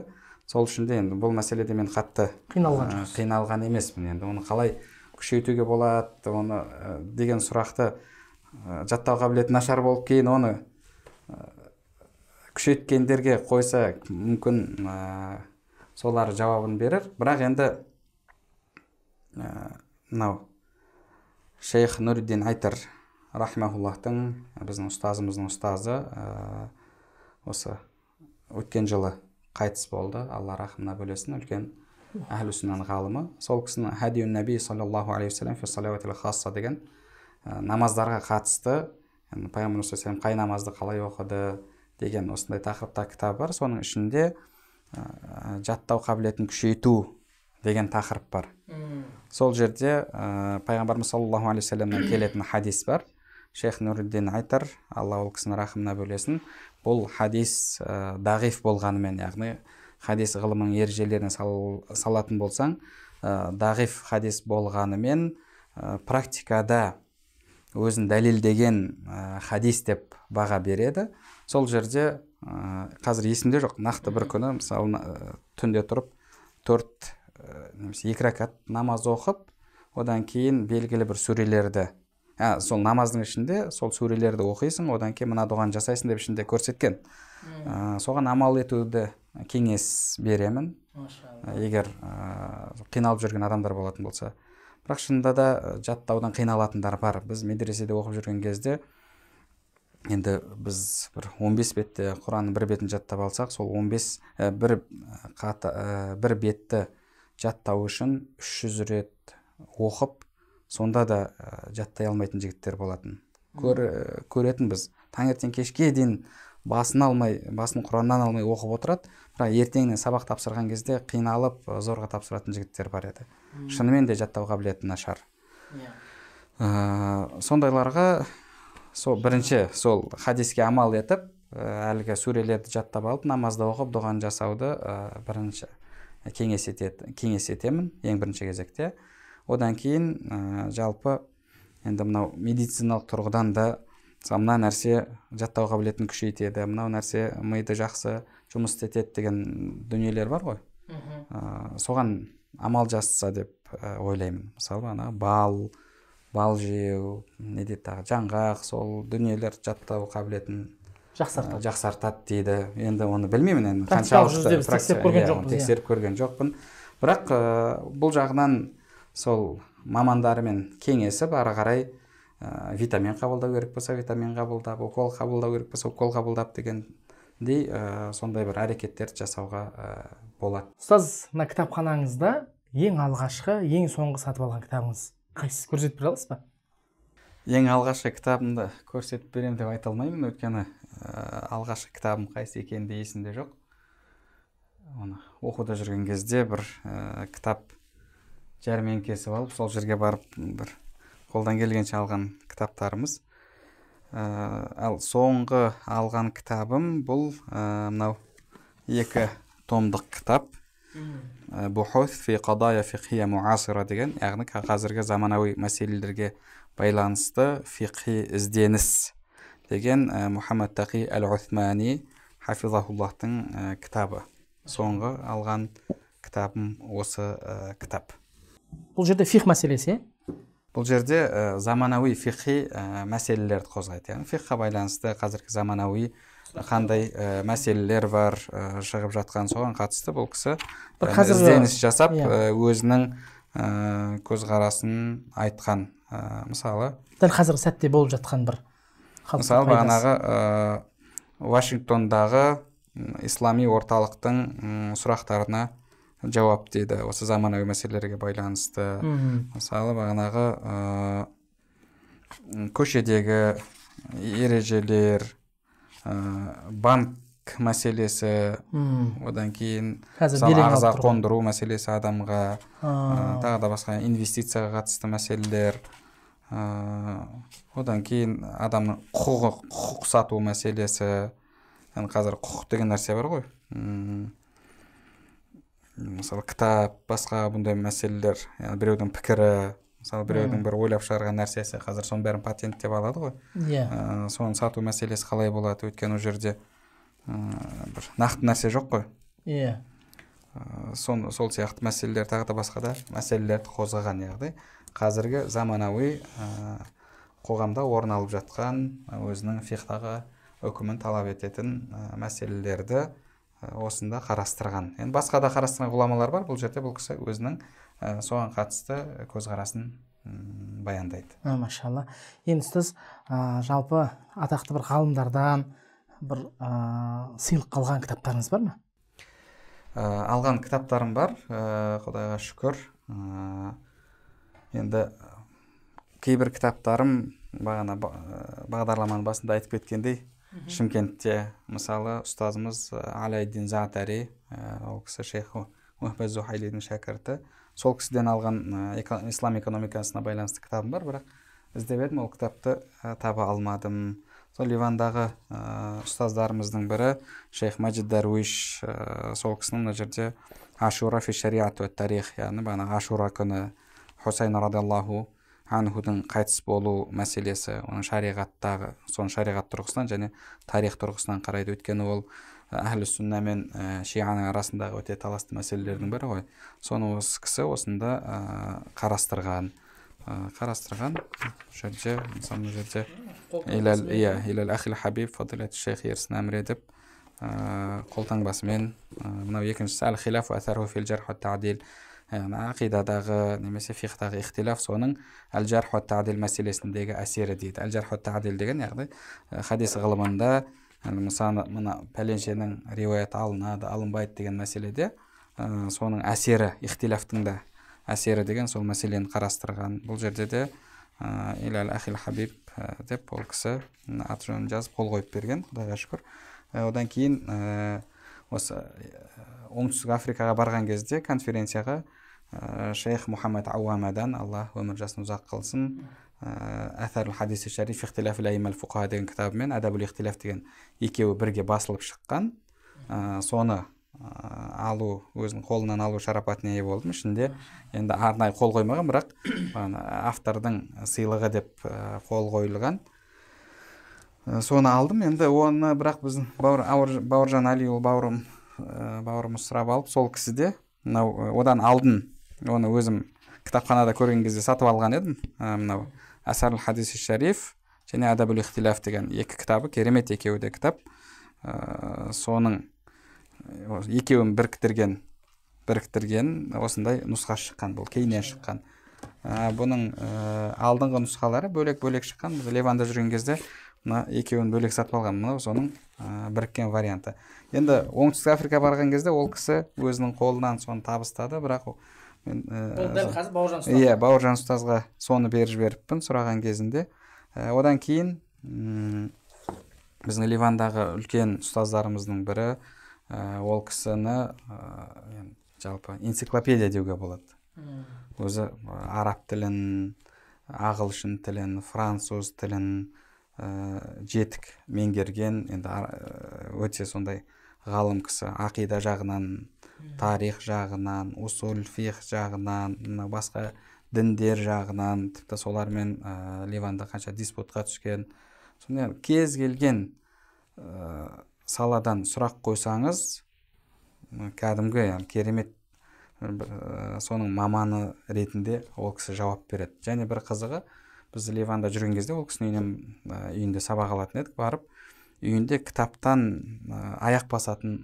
сол үшін де енді бұл мәселеде мен қатты қиналған ә, қиналған емеспін енді оны қалай күшейтуге болады оны деген сұрақты жаттау қабілеті нашар болып кейін оны күшейткендерге қойса мүмкін ә, солар жауабын берер бірақ енді мынау шейх нуриддин айтыр рахмауллахтың біздің ұстазымыздың ұстазы осы өткен жылы қайтыс болды алла рахымына бөлесін үлкен әл сүннан ғалымы сол кісінің хади наби саллаллаху алейхи вассалам деген намаздарға қатысты пайғамбар қай намазды қалай оқыды деген осындай тақырыпта кітап бар соның ішінде жаттау қабілетін күшейту деген тақырып бар сол жерде ә, пайғамбарымыз саллаллаху алейхи уассаламнан келетін хадис бар шейх нуриддин айтар алла ол кісінің рахымына бөлесін бұл хадис дағиф болғанымен яғни хадис ғылымының ережелеріне сал, салатын болсаң ә, дағиф хадис болғанымен практикада өзін дәлелдеген ә, хадис деп баға береді сол жерде ә, қазір есімде жоқ нақты бір күні мысалы түнде тұрып төрт ә, немесе екі рәкат намаз оқып одан кейін белгілі бір сүрелерді ә, сол намаздың ішінде сол сүрелерді оқисың одан кейін мына дұғаны жасайсың деп ішінде көрсеткен ә, соған амал етуді кеңес беремін егер ә, қиналып жүрген адамдар болатын болса бірақ шынында да э, жаттаудан қиналатындар бар біз медреседе оқып жүрген кезде енді біз бір 15 бетте құранның бір бетін жаттап алсақ сол 15 ә, э, бір э, бір бетті жаттау үшін 300 рет оқып сонда да ә, жаттай алмайтын жігіттер болатын Көр, біз таңертең кешке дейін басын алмай басын құраннан алмай оқып отырады бірақ ертеңіне сабақ тапсырған кезде қиналып зорға тапсыратын жігіттер бар еді hmm. шынымен де жаттау қабілеті нашар yeah. Иә. сондайларға сол бірінші сол хадиске амал етіп әлгі сүрелерді жаттап алып намазда оқып дұғаны жасауды ә, бірінші кеңес етеді кеңес етемін ең бірінші кезекте одан кейін жалпы енді мынау медициналық тұрғыдан да мысалы мына нәрсе жаттау қабілетін күшейтеді мынау нәрсе миды жақсы жұмыс істетеді деген дүниелер бар ғой ә, соған амал жасса деп ойлаймын мысалы ана бал бал жеу не дейді тағы жаңғақ сол дүниелер жаттау қабілетін жақсартады жақсартады дейді енді оны білмеймін енді қаншалықты иә, иә. тексеріп көрген жоқпын тексеріп бірақ ә, бұл жағынан сол мамандарымен кеңесіп ары қарай ә, витамин қабылдау керек болса витамин қабылдап укол қабылдау керек болса укол қабылдап дегендей ә, сондай бір әрекеттерді жасауға ә, болады ұстаз мына кітапханаңызда ең алғашқы ең соңғы сатып алған кітабыңыз қайсысы көрсетіп бере аласыз ба ең алғашқы кітабымды көрсетіп беремін деп айта алмаймын өйткені ә, алғашқы кітабым қайсы екені де есімде жоқ оны оқуда жүрген кезде бір ә, кітап жәрмеңкесі алып сол жерге барып бір қолдан келгенше алған кітаптарымыз ә, ал соңғы алған кітабым бұл э, мынау екі томдық кітап э, муасира деген яғни қазіргі заманауи мәселелерге байланысты фиқи ізденіс деген ә, мұхаммад тақи әл усмани хафизахуллахтың кітабы соңғы алған кітабым осы кітап бұл жерде фих мәселесі бұл жерде ә, заманауи фихи ә, э, мәселелерді қозғайды яғни фихқа байланысты қазіргі заманауи қандай ә, мәселелер бар ә, шығып жатқан соған қатысты бұл кісі бір қазір ізденіс жасап иә. өзінің ә, көзқарасын айтқан ә, мысалы дәл қазіргі сәтте болып жатқан бір мысалы бағанағы ә, вашингтондағы ислами орталықтың сұрақтарына жауап деді осы заманауи мәселелерге байланысты мхм мысалы бағанағы ә, көшедегі ережелер ә, банк мәселесі Үм. одан кейін ағза қондыру мәселесі адамға тағы да басқа инвестицияға қатысты мәселелер ә, одан кейін адамның құқығы құқық сату мәселесі қазір құқық деген нәрсе бар ғой мысалы кітап басқа бұндай мәселелер яғни біреудің пікірі мысалы біреудің бір ойлап шығарған нәрсесі қазір соның бәрін патенттеп алады ғой иә yeah. Ә, соны сату мәселесі қалай болады өйткені ол жерде ыыы ә, бір нақты нәрсе жоқ қой иә yeah. Ә, сол сияқты мәселелер тағы да басқа да мәселелерді қозғаған яғни қазіргі заманауи ә, қоғамда орын алып жатқан өзінің фихтағы үкімін талап ететін ә, мәселелерді Э, осында қарастырған енді басқа да қарастырған ғұламалар бар бұл жерде бұл кісі өзінің э, соған қатысты э, көзқарасын баяндайды машалла енді ұстаз жалпы атақты бір ғалымдардан бір сыйлық қалған кітаптарыңыз бар ма алған кітаптарым бар құдайға шүкір енді кейбір кітаптарым бағана бағдарламаның басында айтып кеткендей шымкентте мысалы ұстазымыз э, аляйдин затари э, ол кісі шейх уәбәз зухайлидің шәкірті сол кісіден алған э, ислам экономикасына байланысты кітабым бар бірақ іздеп едім ол кітапты таба алмадым сол ливандағы ұстаздарымыздың бірі шейх мажид даруиш сол кісінің мына жерде ашура фи шариат тарих яғни бағанағы ашура күні хусайн радиаллаху анхудың қайтыс болу мәселесі оның шариғаттағы соны шариғат тұрғысынан және тарих тұрғысынан қарайды өйткені ол әхлі сүнна мен ә, шияның арасындағы өте таласты мәселелердің бірі ғой соны осы кісі осында ә, қарастырған ә, қарастырған жерде мына жерде иә иләл хабиб фадилат шейх ерсін әміре деп қолтаңбасымен мынау екіншісі әл яғни ақидадағы немесе фихтағы ихтилаф соның әл жарх тадил мәселесіндегі әсері дейді әл жарх тадил деген яғни э, хадис ғылымында мысалы мына пәленшенің риуаяты алынады алынбайды деген мәселеде ә, соның әсері ихтилафтың да әсері деген сол мәселені қарастырған бұл жерде де ә, э, иләл ахил хабиб деп ол кісі аты жөнін жазып қол қойып берген құдайға шүкір одан кейін осы оңтүстік африкаға барған кезде конференцияға Э, шейх мұхаммад ауамадан алла өмір жасын ұзақ қылсын э, әсәрл хадисі шариф ихтиляф фуқа деген кітабымен әдәбул ихтиляф деген екеуі бірге басылып шыққан ә, соны алу өзінің қолынан алу шарапатына ие болдым ішінде енді арнайы қол қоймаған бірақ автордың сыйлығы деп қол қойылған соны алдым енді оны бірақ біздің бауыржан әлиұлы бауырым бауырымыз сұрап алып сол кісіде мынау одан алдын оны өзім кітапханада көрген кезде сатып алған едім мынау әсар хадис шариф және адабул деген екі кітабы керемет екеуі де кітап ә, соның екеуін біріктірген біріктірген осындай нұсқа шыққан бұл кейіннен шыққан ә, бұның ә, алдыңғы нұсқалары бөлек бөлек шыққан біз ливанда жүрген кезде мына екеуін бөлек сатып алған мынау соның ә, біріккен варианты енді оңтүстік африка барған кезде ол кісі өзінің қолынан соны табыстады бірақ мен э, дәл бауыржан иә бауыржан ұстазға соны беріп жіберіппін сұраған кезінде ә, одан кейін м біздің ливандағы үлкен ұстаздарымыздың бірі ә, ол кісіні ә, жалпы энциклопедия деуге болады өзі араб тілін ағылшын тілін француз тілін ә, жетік меңгерген енді өте сондай ғалым кісі ақида жағынан тарих жағынан усуль фих жағынан басқа діндер жағынан тіпті солармен ә, ливанда қанша диспутқа түскен сонымен кез келген ә, саладан сұрақ қойсаңыз кәдімгі керемет ә, соның маманы ретінде ол кісі жауап береді және бір қызығы біз ливанда жүрген кезде ол кісінің үйінен үйінде сабақ алатын едік барып үйінде кітаптан аяқ басатын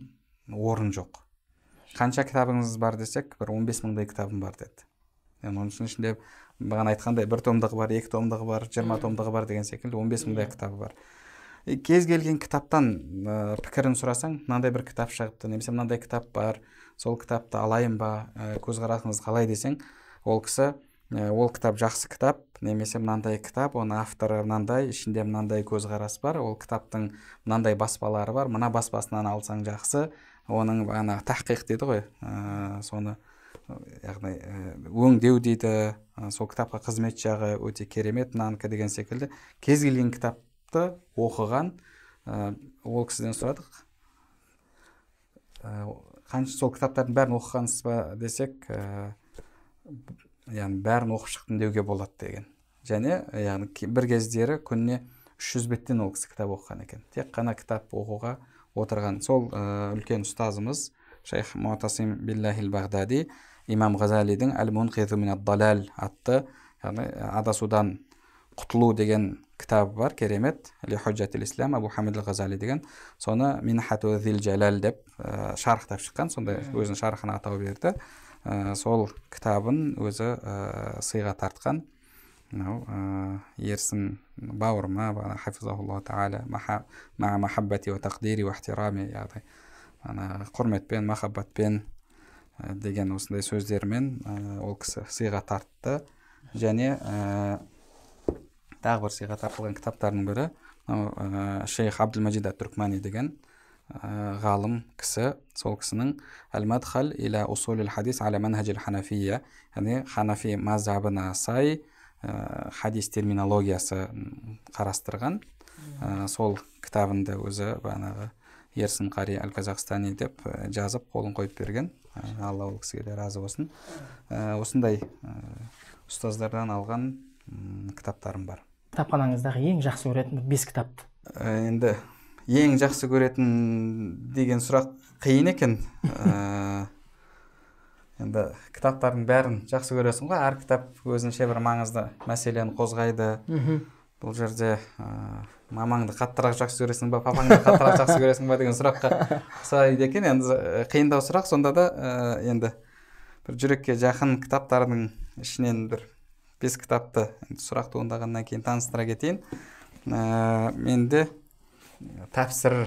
орын жоқ қанша кітабыңыз бар десек бір 15 бес мыңдай кітабым бар деді енді оның ішінде бағана айтқандай бір томдығы бар екі томдығы бар жиырма томдығы бар деген секілді он бес мыңдай кітабы бар кез келген кітаптан ә, пікірін сұрасаң мынандай бір кітап шығыпты немесе мынандай кітап бар сол кітапты алайын ба ә, көзқарасыңыз қалай десең ол кісі ә, ол кітап жақсы кітап немесе мынандай кітап оның авторы мынандай ішінде мынандай көзқарас бар ол кітаптың мынандай баспалары бар мына баспасынан алсаң жақсы оның ана тахқиқ дейді ғой ә, соны яғни өңдеу дейді сол кітапқа қызмет жағы өте керемет мынанікі деген секілді кез келген кітапты оқыған ә, ол кісіден сұрадық ә, қанша сол кітаптардың бәрін оқығансыз ба десек ә, яғни бәрін оқып шықтым деуге болады деген және э, яғни бір кездері күніне 300 беттен ол кісі кітап оқыған екен тек қана кітап оқуға отырған сол э, үлкен ұстазымыз шейх мутасим биллахил бағдади имам ғазалидің әл далал атты яғни э, адасудан құтылу деген кітабы бар керемет ислам абу хамид ғазали деген соны минхату зил жалал деп ә, шарықтап шыққан сондай өзінің шарқына атау берді ә, сол кітабын өзі ә, сыйға тартқан أهو يرسم باورما حفظه الله تعالى مع тақдири, وتقديري واحترامي яғни ана құрметпен махаббатпен деген осындай сөздермен ол кісі сыйға тартты және ә, тағы бір сыйға тартылған кітаптардың бірі мынау шейх мажид ат түркмани деген ә, ғалым кісі сол кісінің әл мадхал иля усулил хадис аля манхажил ханафия яғни ханафи мазабына сай ә, хадис терминологиясы қарастырған ә, сол кітабында өзі бағанағы ерсін қари әл казахстани деп э, жазып қолын қойып берген алла ол кісіге де разы болсын осындай ұстаздардан алған кітаптарым бар кітапханаңыздағы ең жақсы көретін бес кітапты енді ең жақсы көретін деген сұрақ қиын екен енді кітаптардың бәрін жақсы көресің ғой әр кітап өзінше бір маңызды мәселені қозғайды бұл жерде ә, мамаңды қаттырақ жақсы көресің ба папаңды қаттырақ жақсы көресің ба деген сұраққа ұқсайды екен енді қиындау сұрақ сонда да ә, енді бір жүрекке жақын кітаптардың ішінен бір бес кітапты сұрақ туындағаннан кейін таныстыра кетейін ә, менде тәпсір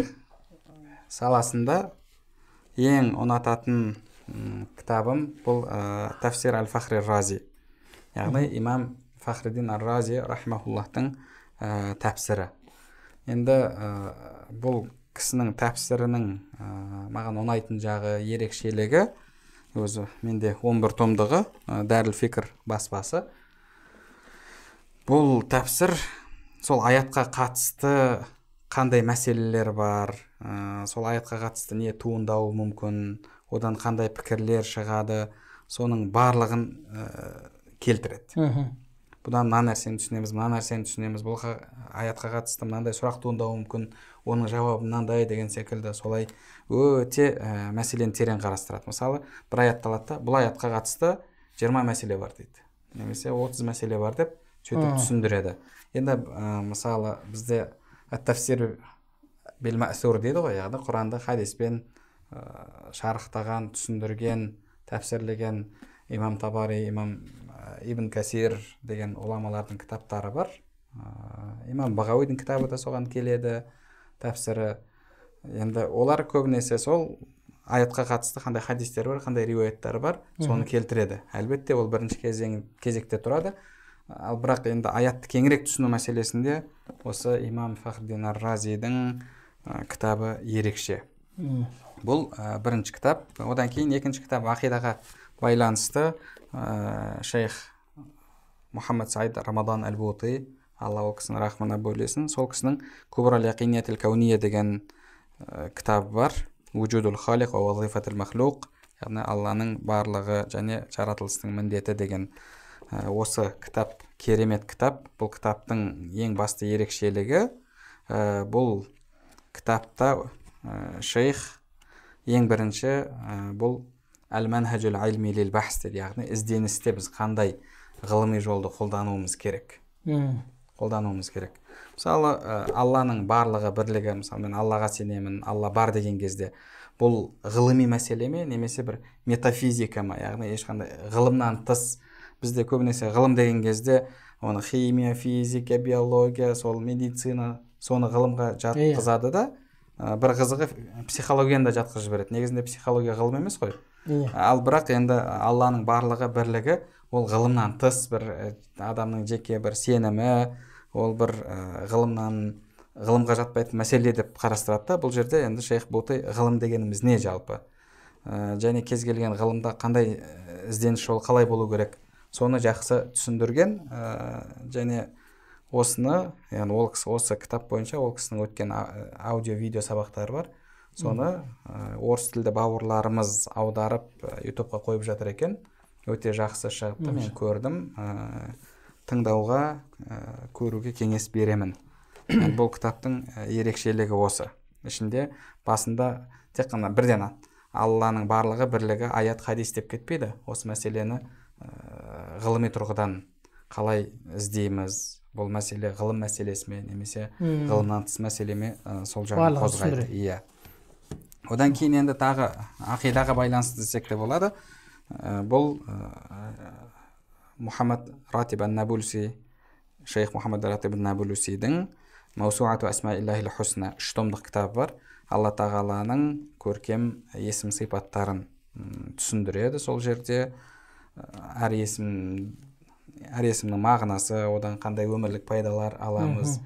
саласында ең ұнататын кітабым бұл ә, тафсир әл фахри рази яғни имам Фахридин ар рази ә, тәпсірі енді бұл кісінің тәпсірінің маған ұнайтын жағы ерекшелігі өзі менде 11 томдығы ә, дәріл фикр баспасы бұл тәпсір сол аятқа қатысты қандай мәселелер бар ә, сол аятқа қатысты не туындауы мүмкін одан қандай пікірлер шығады соның барлығын ә, келтіреді мхм бұдан мына нәрсені түсінеміз мына нәрсені түсінеміз бұл аятқа қатысты мынандай сұрақ туындауы мүмкін оның жауабы мынандай деген секілді солай өте ә, мәселені терең қарастырады мысалы бір аятты алады да бұл аятқа қатысты жиырма мәселе бар дейді немесе отыз мәселе бар деп сөйтіп түсіндіреді енді ә, мысалы бізде әттәфсир бел дейді ғой яғни құранды хадиспен Э, шарықтаған түсіндірген тәпсірлеген имам табари имам э, ибн Касир деген ғұламалардың кітаптары бар э, имам бағауидің кітабы да соған келеді тәпсірі енді олар көбінесе сол аятқа қатысты қандай хадистер бар қандай риуаяттар бар соны келтіреді әлбетте ол бірінші кезең, кезекте тұрады ал бірақ енді аятты кеңірек түсіну мәселесінде осы имам фахдин ар разидің кітабы ерекше бұл ә, бірінші кітап одан кейін екінші кітап ақидаға байланысты ә, шейх мұхаммад саид рамадан әл бути алла ол кісінің рахмына бөлесін сол кісінің кубра деген ә, кітабы бар вуджудул халиқ махлуқ яғни алланың барлығы және жаратылыстың міндеті деген ә, осы кітап керемет кітап бұл кітаптың ең басты ерекшелігі ә, бұл кітапта ә, шейх ең бірінші бұл әл манхажул айлми бахстер яғни ізденісте біз қандай ғылыми жолды қолдануымыз керек қолдануымыз керек мысалы алланың барлығы бірлігі мысалы мен аллаға сенемін алла бар деген кезде бұл ғылыми мәселе ме немесе бір метафизика ма яғни ешқандай ғылымнан тыс бізде көбінесе ғылым деген кезде оны химия физика биология сол медицина соны ғылымға иә, иә. жатқызады да бір қызығы психологияны да жатқызып жібереді негізінде психология ғылым емес қой иә. ал бірақ енді алланың барлығы бірлігі ол ғылымнан тыс бір адамның жеке бір сенімі ол бір ғылымнан ғылымға жатпайтын мәселе деп қарастырады да бұл жерде енді шейх бутай ғылым дегеніміз не жалпы ә, және кез келген ғылымда қандай ізденіс жолы қалай болу керек соны жақсы түсіндірген ә, және осыны яғни ол кісі осы кітап бойынша ол кісінің өткен ә, аудио видео сабақтары бар соны ә, орыс тілді бауырларымыз аударып ә, ютубқа қойып жатыр екен өте жақсы шығыпты мен көрдім ә, тыңдауға ә, көруге кеңес беремін бұл кітаптың ерекшелігі осы ішінде басында тек қана бірден алланың барлығы бірлігі аят хадис деп кетпейді осы мәселені ғылыми тұрғыдан қалай іздейміз бұл мәселе ғылым мәселесі ме, немесе ғылымнан тыс мәселеме ә, сол жағын қозғайды иә одан кейін енді тағы ақидаға байланысты десек те болады ә, бұл ә, мұхаммад ратиб ан набулси шейх мұхаммад ратиб набулусидің маусуату хусна үш томдық кітабы бар алла тағаланың көркем есім сипаттарын түсіндіреді сол жерде әр есім әр есімнің мағынасы одан қандай өмірлік пайдалар аламыз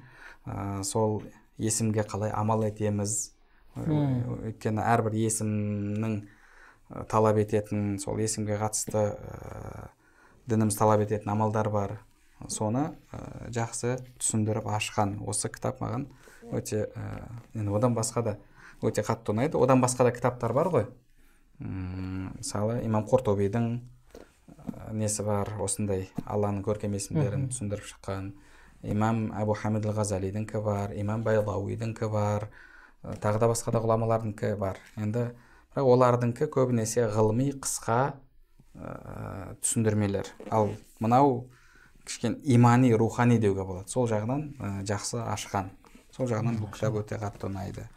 сол есімге қалай амал етеміз өйткені әрбір есімнің талап ететін сол есімге қатысты ә, дініміз талап ететін амалдар бар соны жақсы түсіндіріп ашқан осы кітап маған өте енді одан басқа да өте қатты ұнайды одан басқа да кітаптар бар ғой мысалы имам қортобидің несі бар осындай алланың көркем есімдерін түсіндіріп шыққан имам әбу хамид ғазалидікі бар имам байлауидікі бар тағы да басқа да ғұламалардікі бар енді бірақ олардікі көбінесе ғылыми қысқа ә, түсіндірмелер ал мынау кішкене имани рухани деуге болады сол жағынан жақсы ашқан сол жағынан бұл кітап өте қатты ұнайды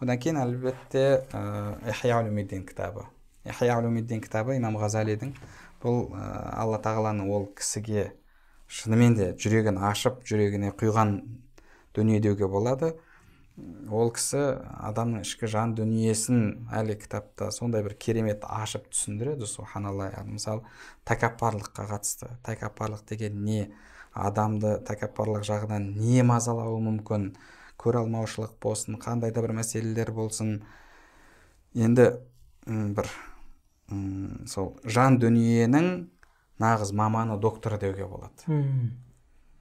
одан кейін әлбетте ә, кітабы кітабы имам ғазалидің бұл алла тағаланың ол кісіге шынымен де жүрегін ашып жүрегіне құйған дүние деуге болады ол кісі адамның ішкі жан дүниесін әлі кітапта сондай бір керемет ашып түсіндіреді субханалла мысалы тәкаппарлыққа қатысты тәкаппарлық деген не адамды тәкаппарлық жағынан не мазалауы мүмкін көре алмаушылық болсын қандай да бір мәселелер болсын енді бір сол жан дүниенің нағыз маманы докторы деуге болады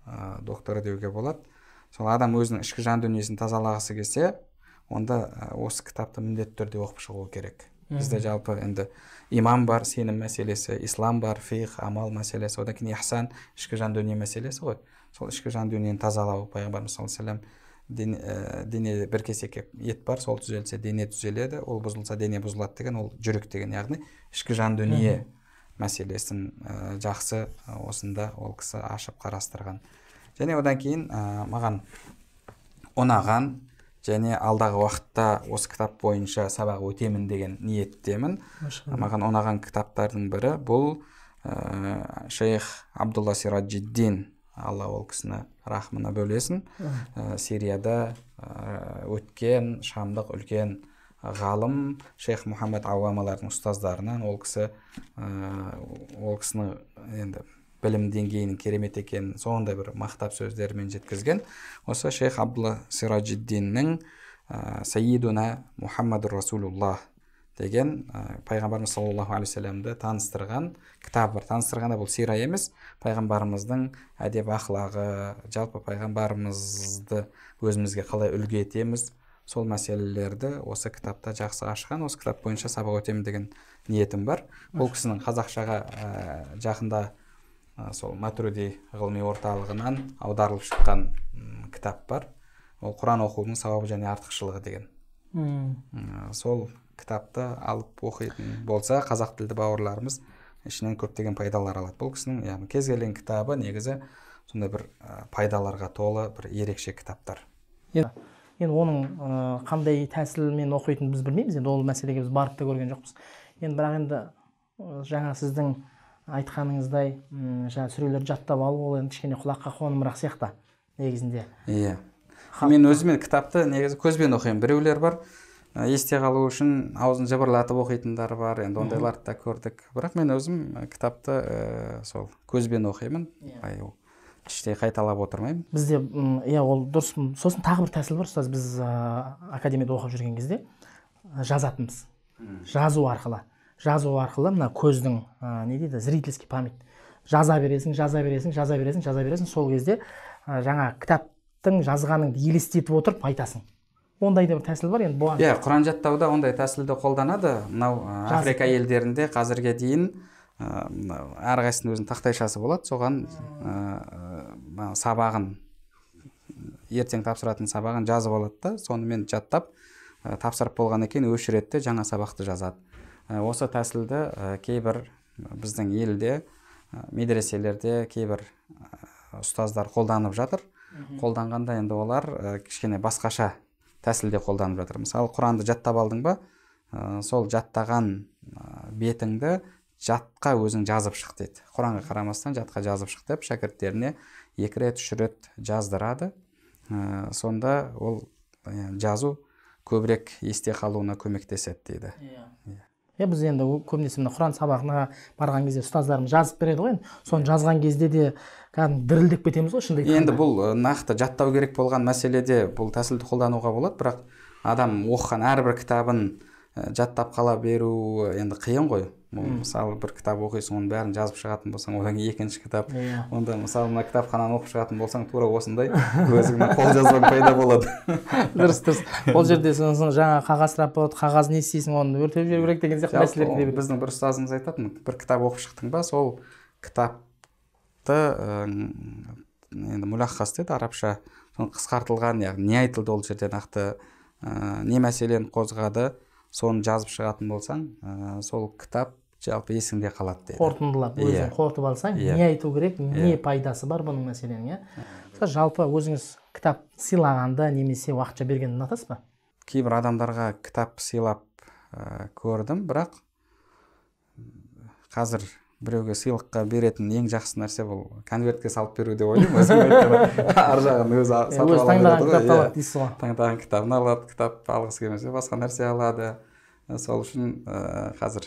ә, докторы деуге болады сол адам өзінің ішкі жан дүниесін тазалағысы келсе онда ә, осы кітапты міндетті түрде оқып шығу керек бізде жалпы енді иман бар сенім мәселесі ислам бар фих амал мәселесі одан кейін ихсан ішкі жан дүние мәселесі ғой сол ішкі жан дүниені тазалау пайғамбарымыз саллаллаху алейхи дене, ә, бір кесек ет бар сол түзелсе дене түзеледі ол бұзылса дене бұзылады деген ол жүрек деген яғни ішкі жан дүние мәселесін э, жақсы э, осында ол кісі ашып қарастырған және одан кейін ә, маған ұнаған және алдағы уақытта осы кітап бойынша сабақ өтемін деген ниеттемін маған ұнаған кітаптардың бірі бұл ә, шейх абдулла сираджиддин алла ол кісіні рахымына бөлесін ә, сирияда э, өткен шамдық үлкен ғалым шейх мұхаммад ауамалардың ұстаздарынан ол кісі ә, ол кісіні енді білім деңгейінің керемет екенін сондай бір мақтап сөздерімен жеткізген осы шейх абдулла сираджиддиннің ә, саидуна мұхаммаду расулуллах деген ә, пайғамбарымыз саллаллаху алейхи уассаламды таныстырған кітап бар таныстырғанда бұл сира емес пайғамбарымыздың әдеп ақылағы жалпы пайғамбарымызды өзімізге қалай үлгі етеміз сол мәселелерді осы кітапта жақсы ашқан осы кітап бойынша сабақ өтемін деген ниетім бар Бұл кісінің қазақшаға ә, жақында ә, сол матруди ғылыми орталығынан аударылып шыққан кітап бар ол құран оқудың сауабы және артықшылығы деген сол кітапты алып оқитын болса қазақ тілді бауырларымыз ішінен көптеген пайдалар алады бұл кісінің яғни кез келген кітабы негізі сондай бір пайдаларға толы бір ерекше кітаптар енді енді оның қандай тәсілмен оқитынын біз білмейміз енді ол мәселеге біз барып та көрген жоқпыз енді бірақ енді жаңа сіздің айтқаныңыздай жаңа сүрелерді жаттап алу ол енді кішкене құлаққа қонымырақ сияқты негізінде иә yeah. мен өзім кітапты негізі көзбен оқимын біреулер бар Э, есте қалу үшін аузын жыбырлатып оқитындар бар енді ондайларды да көрдік бірақ мен өзім э, кітапты ә, сол көзбен оқимын yeah. Иә. іштей қайталап отырмаймын бізде иә ол дұрыс сосын тағы бір тәсіл бар ұстаз біз ә, академияда оқып жүрген кезде жазатынбыз жазу арқылы жазу арқылы мына көздің не дейді зрительский память жаза бересің жаза бересің жаза бересің жаза бересің сол кезде ә, жаңа кітаптың жазғаныңды елестетіп отырып айтасың ондай да бір тәсіл бар енді бұған иә құран жаттауда ондай тәсілді қолданады мынау африка елдерінде қазірге дейін мынау ә, әрқайсысының өзінің тақтайшасы болады соған ә, сабағын ертең тапсыратын сабағын жазып алады да сонымен жаттап ә, тапсырып болғаннан кейін өшіреді жаңа сабақты жазады осы тәсілді кейбір біздің елде медреселерде кейбір ұстаздар қолданып жатыр қолданғанда енді олар кішкене басқаша тәсілде қолданып жатыр мысалы құранды жаттап алдың ба ә, сол жаттаған ә, бетіңді жатқа өзің жазып шық дейді құранға қарамастан жатқа жазып шық деп шәкірттеріне екі рет үш рет жаздырады ә, сонда ол ә, жазу көбірек есте қалуына көмектеседі дейді иә, иә иә біз енді көбінесе мына құран сабағына барған кезде ұстаздарымыз жазып береді ғой енді соны жазған кезде де кәдімгі дірілдеп кетеміз ғой шынымды енді бұл нақты жаттау керек болған мәселеде бұл тәсілді қолдануға болады бірақ адам оқыған әрбір кітабын жаттап қала беру енді қиын ғой мысалы бір кітап оқисың оның бәрін жазып шығатын болсаң одан кейін екінші кітап yeah. Иә, иә. онда мысалы мына кітапхананы оқып шығатын болсаң тура осындай өзіңнің қолжазбаң пайда болады *laughs* дұрыс дұрыс ол жерде сосын жаңа қағаз болады қағаз не істейсің оны өртеп жіберу керек деген сияқты мәселелер де біздің бір ұстазымыз айтатын бір кітап оқып шықтың ба сол кітапты енді мұлаххас дейді арабша соны қысқартылған яғни не айтылды ол жерде нақты не мәселені қозғады соны жазып шығатын болсаң ә, сол кітап жалпы есіңде қалады деді қорытындылап иә. өзің yeah. қорытып алсаң yeah. Иә. не айту керек не иә. пайдасы бар бұның мәселенің иә yeah. жалпы өзіңіз кітап сыйлағанды немесе уақытша бергенді ұнатасыз ба кейбір адамдарға кітап сыйлап ә, көрдім бірақ қазір біреуге сыйлыққа беретін ең жақсы нәрсе бұл конвертке салып беру деп ойлаймын өзім ар жағын өзі таңдаған кітабын алады кітап алғысы келмесе басқа нәрсе алады сол үшін ыыы э, қазір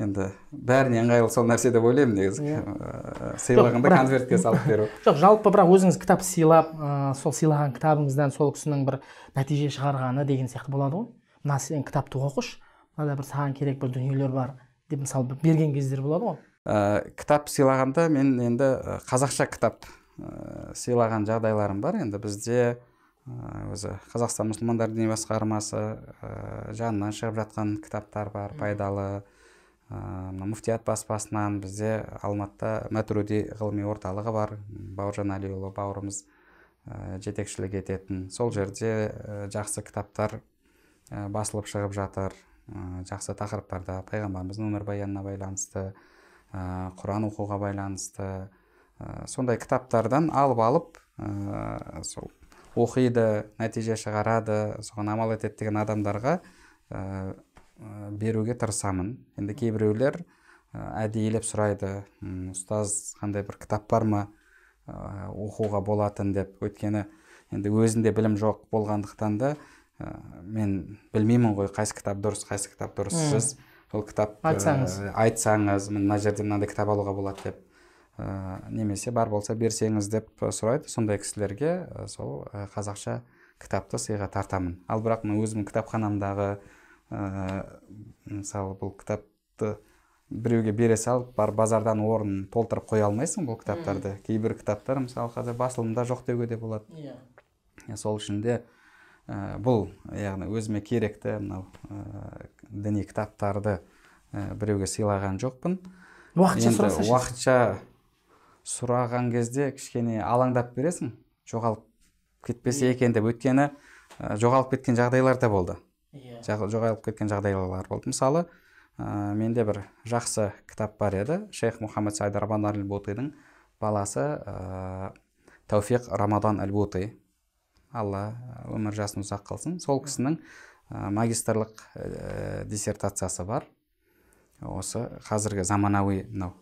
енді бәріне ыңғайлы сол нәрсе деп ойлаймын негізі yeah. Иә. сыйлығыңды конвертке салып *laughs* беру жоқ жалпы бірақ өзіңіз кітап сыйлап ә, сол сыйлаған кітабыңыздан сол кісінің бір нәтиже шығарғаны деген сияқты болады ғой мына сен кітапты оқышы мынада бір саған керек бір дүниелер бар деп мысалы берген кездер болады ғой ә, кітап сыйлағанда мен енді қазақша кітап ә, сыйлаған жағдайларым бар енді бізде өзі қазақстан мұсылмандар діни басқармасы ә, жанынан шығып жатқан кітаптар бар пайдалы мына муфтият баспасынан бізде алматыда мәтруди ғылыми орталығы бар бауыржан әлиұлы бауырымыз жетекшілік ететін сол жерде жақсы кітаптар басылып шығып жатыр жақсы тақырыптарда пайғамбарымыздың өмірбаянына байланысты құран оқуға байланысты сондай кітаптардан алып алып сол оқиды нәтиже шығарады соған амал етеді деген адамдарға беруге тырысамын енді кейбіреулер әдейілеп сұрайды ұстаз қандай бір кітап бар ма оқуға болатын деп өйткені енді өзінде білім жоқ болғандықтан да ә, мен білмеймін ғой қайсы кітап дұрыс қайсы кітап дұрыс Үм. сіз сол кітап айтсаңыз ә, айтсаңыз мына жерде мынандай кітап алуға болады деп ә, немесе бар болса берсеңіз деп сұрайды сондай кісілерге сол қазақша кітапты сыйға тартамын ал бірақ мен өзімнің кітапханамдағы Ә, мысалы бұл кітапты біреуге бере салып бар базардан орнын толтырып қоя алмайсың бұл кітаптарды кейбір кітаптар мысалы қазір басылымда жоқ деуге де болады иә ә, сол үшін де ә, бұл яғни өзіме керекті мынау ә, діни кітаптарды ә, біреуге сыйлаған жоқпын уақытша уақытша сұраған кезде кішкене алаңдап бересің жоғалып кетпесе иә. екен деп өйткені жоғалып кеткен жағдайлар да болды иә жоғалып кеткен жағдайлар болды мысалы ә, менде бір жақсы кітап бар еді шейх мұхаммед сайд рабан баласы ә, тәуфиқ рамадан әл алла өмір жасын ұзақ қылсын сол кісінің ә, магистрлық ә, диссертациясы бар осы қазіргі заманауи мынау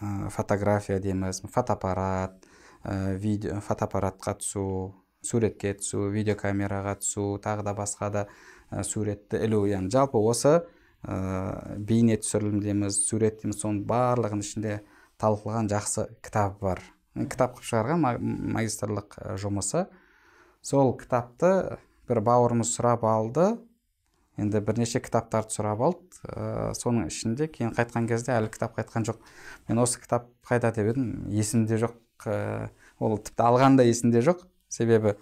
ә, фотография дейміз фотоаппарат ә, видео фотоаппаратқа түсу суретке түсу видеокамераға түсу тағы да басқа да Э, суретті ілу яғни жалпы осы ә, бейне түсірілімдеміз дейміз соның барлығының ішінде талқылаған жақсы кітап бар кітап қылып шығарған магистрлық э, жұмысы сол кітапты бір бауырымыз сұрап алды енді бірнеше кітаптарды сұрап алды ә, соның ішінде кейін қайтқан кезде әлі кітап қайтқан жоқ мен осы кітап қайда деп едім есімде жоқ ә, ол тіпті алғанда да жоқ себебі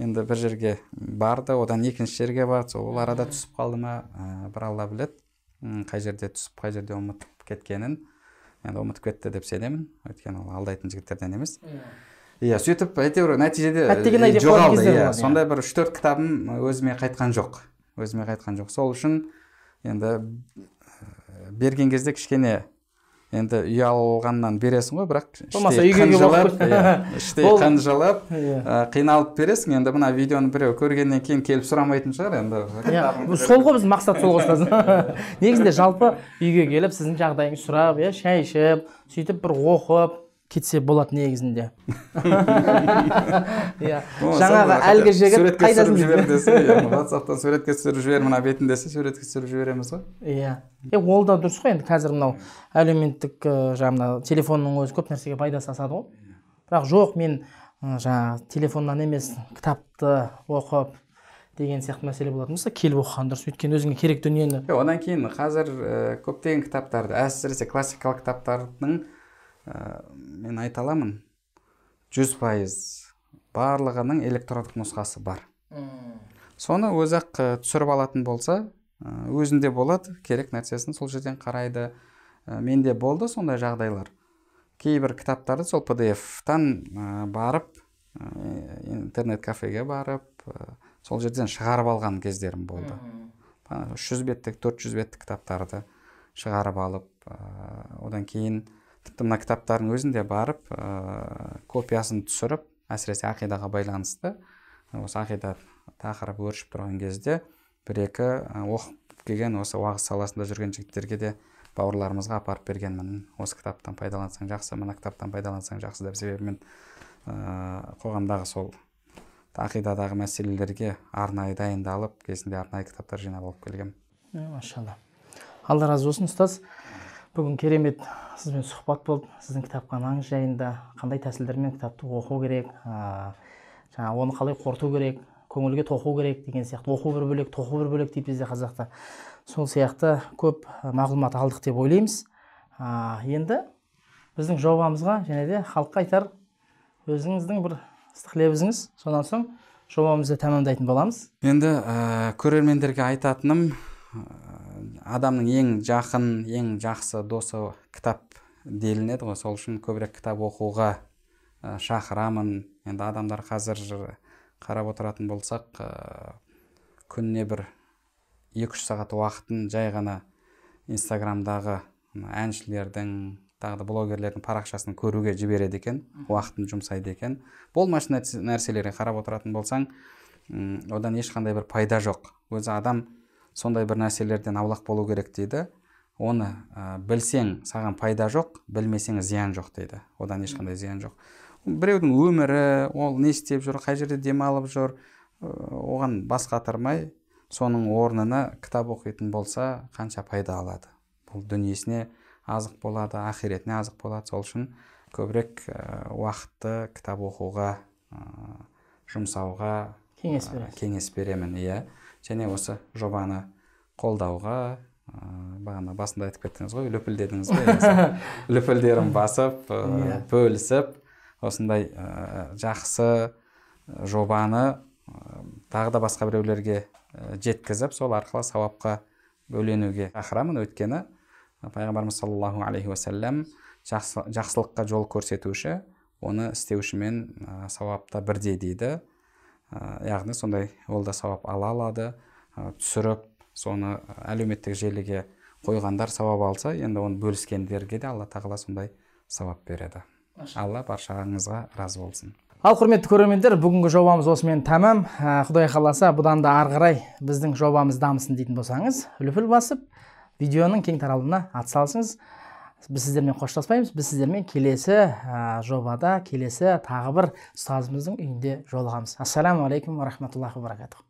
енді бір жерге барды одан екінші жерге барды сол арада түсіп қалды ма ә, бір алла біледі қай жерде түсіп қай жерде ұмытып кеткенін енді ұмытып кетті деп сенемін өйткені ол алдайтын жігіттерден емес иә, иә сөйтіп әйтеуір нәтижеде жоғалды иә, иә сондай бір үш төрт кітабым өзіме қайтқан жоқ өзіме қайтқан жоқ сол үшін енді берген кезде кішкене енді ұялғаннан бересің ғой бірақ іштей иә, іштей қынжылып иә. қиналып бересің енді мына видеоны біреу көргеннен кейін келіп сұрамайтын шығар енді иә, сол ғой біздің мақсат сол ғой ұстаз *laughs* негізінде жалпы үйге келіп сіздің жағдайыңызды сұрап иә шай ішіп сөйтіп бір оқып кетсе болады негізінде *laughs* иә жаңағы әлгі жігіт қайдасың жібер десе ватсаптан иә, суретке түсіріп жібер мына бетін десе суретке түсіріп жібереміз ғой иә е ол да дұрыс қой енді қазір мынау әлеуметтік жаңағы телефонның өзі көп нәрсеге пайдасы асады ғой иә. бірақ жоқ мен жаңағы телефоннан емес кітапты оқып деген сияқты мәселе болатын болса келіп оқыған дұрыс өйткені өзіңе керек дүниені одан кейін қазір көптеген кітаптарды әсіресе классикалық кітаптардың Э, мен айта аламын жүз пайыз барлығының электрондық нұсқасы бар соны өзі ақ э, түсіріп алатын болса э, өзінде болады керек нәрсесін сол жерден қарайды ә, менде болды сондай жағдайлар кейбір кітаптарды сол pdf тан барып интернет кафеге барып сол жерден шығарып алған кездерім болды үш жүз беттік төрт жүз беттік кітаптарды шығарып алып одан кейін тіпті мына кітаптардың өзінде барып ә, копиясын түсіріп әсіресе ақидаға байланысты осы ақида тақырыбы өршіп тұрған кезде бір екі оқып келген осы уағыз саласында жүрген жігіттерге де бауырларымызға апарып бергенмін осы кітаптан пайдалансаң жақсы мына кітаптан пайдалансаң жақсы деп себебі мен ә, қоғамдағы сол ақидадағы мәселелерге арнайы дайындалып кезінде арнайы кітаптар жинап алып келгенмін э, машалла алла разы болсын ұстаз бүгін керемет сізбен сұхбат болды сіздің кітапханаңыз жайында қандай тәсілдермен кітапты оқу керек ә, оны қалай қорыту керек көңілге тоқу керек деген сияқты оқу бір бөлек тоқу бір бөлек дейді бізде қазақта сол сияқты көп мағлұмат алдық деп ойлаймыз енді біздің жобамызға және де халыққа айтар өзіңіздің бір ыстық лебізіңіз содан соң жобамызды тәмамдайтын боламыз енді ә, көрермендерге айтатыным адамның ең жақын ең жақсы досы кітап делінеді ғой сол үшін көбірек кітап оқуға ә, шақырамын енді адамдар қазір қарап отыратын болсақ ә, күніне бір екі үш сағат уақытын жай ғана инстаграмдағы әншілердің тағы да блогерлердің парақшасын көруге жібереді екен уақытын жұмсайды екен болмашы нәрселерге қарап отыратын болсаң одан ешқандай бір пайда жоқ өзі адам сондай бір нәрселерден аулақ болу керек дейді оны ә, білсең саған пайда жоқ білмесең зиян жоқ дейді одан ешқандай зиян жоқ біреудің өмірі ол не істеп жүр қай жерде демалып жүр оған бас қатырмай соның орнына кітап оқитын болса қанша пайда алады бұл дүниесіне азық болады ақиретіне азық болады сол үшін көбірек ә, уақытты кітап оқуға ә, жұмсауға кеңес, беремін иә және осы жобаны қолдауға ыыы бағана басында айтып кеттіңіз ғой лүпіл дедіңіз ғой *laughs* лүпілдерін басып иә. бөлісіп осындай жақсы жобаны тағы да басқа біреулерге жеткізіп сол арқылы сауапқа бөленуге шақырамын өткені. пайғамбарымыз саллаллаху алейхи уассалам жақсылыққа жол көрсетуші оны істеушімен сауапта бірдей дейді Ә, яғни сондай ол да сауап ала алады ә, түсіріп соны ә, әлеуметтік желіге қойғандар сауап алса енді оны бөліскендерге де алла тағала сондай сауап береді алла баршаңызға разы болсын ал құрметті көрермендер бүгінгі жобамыз осымен тәмам құдай қаласа бұдан да ары қарай біздің жобамыз дамысын дейтін болсаңыз лүпіл басып видеоның кең таралуына атсалысыңыз біз сіздермен қоштаспаймыз біз сіздермен келесі ә, жобада келесі тағы бір ұстазымыздың үйінде жолығамыз ассалаумағалейкум рахматуллахи баракатух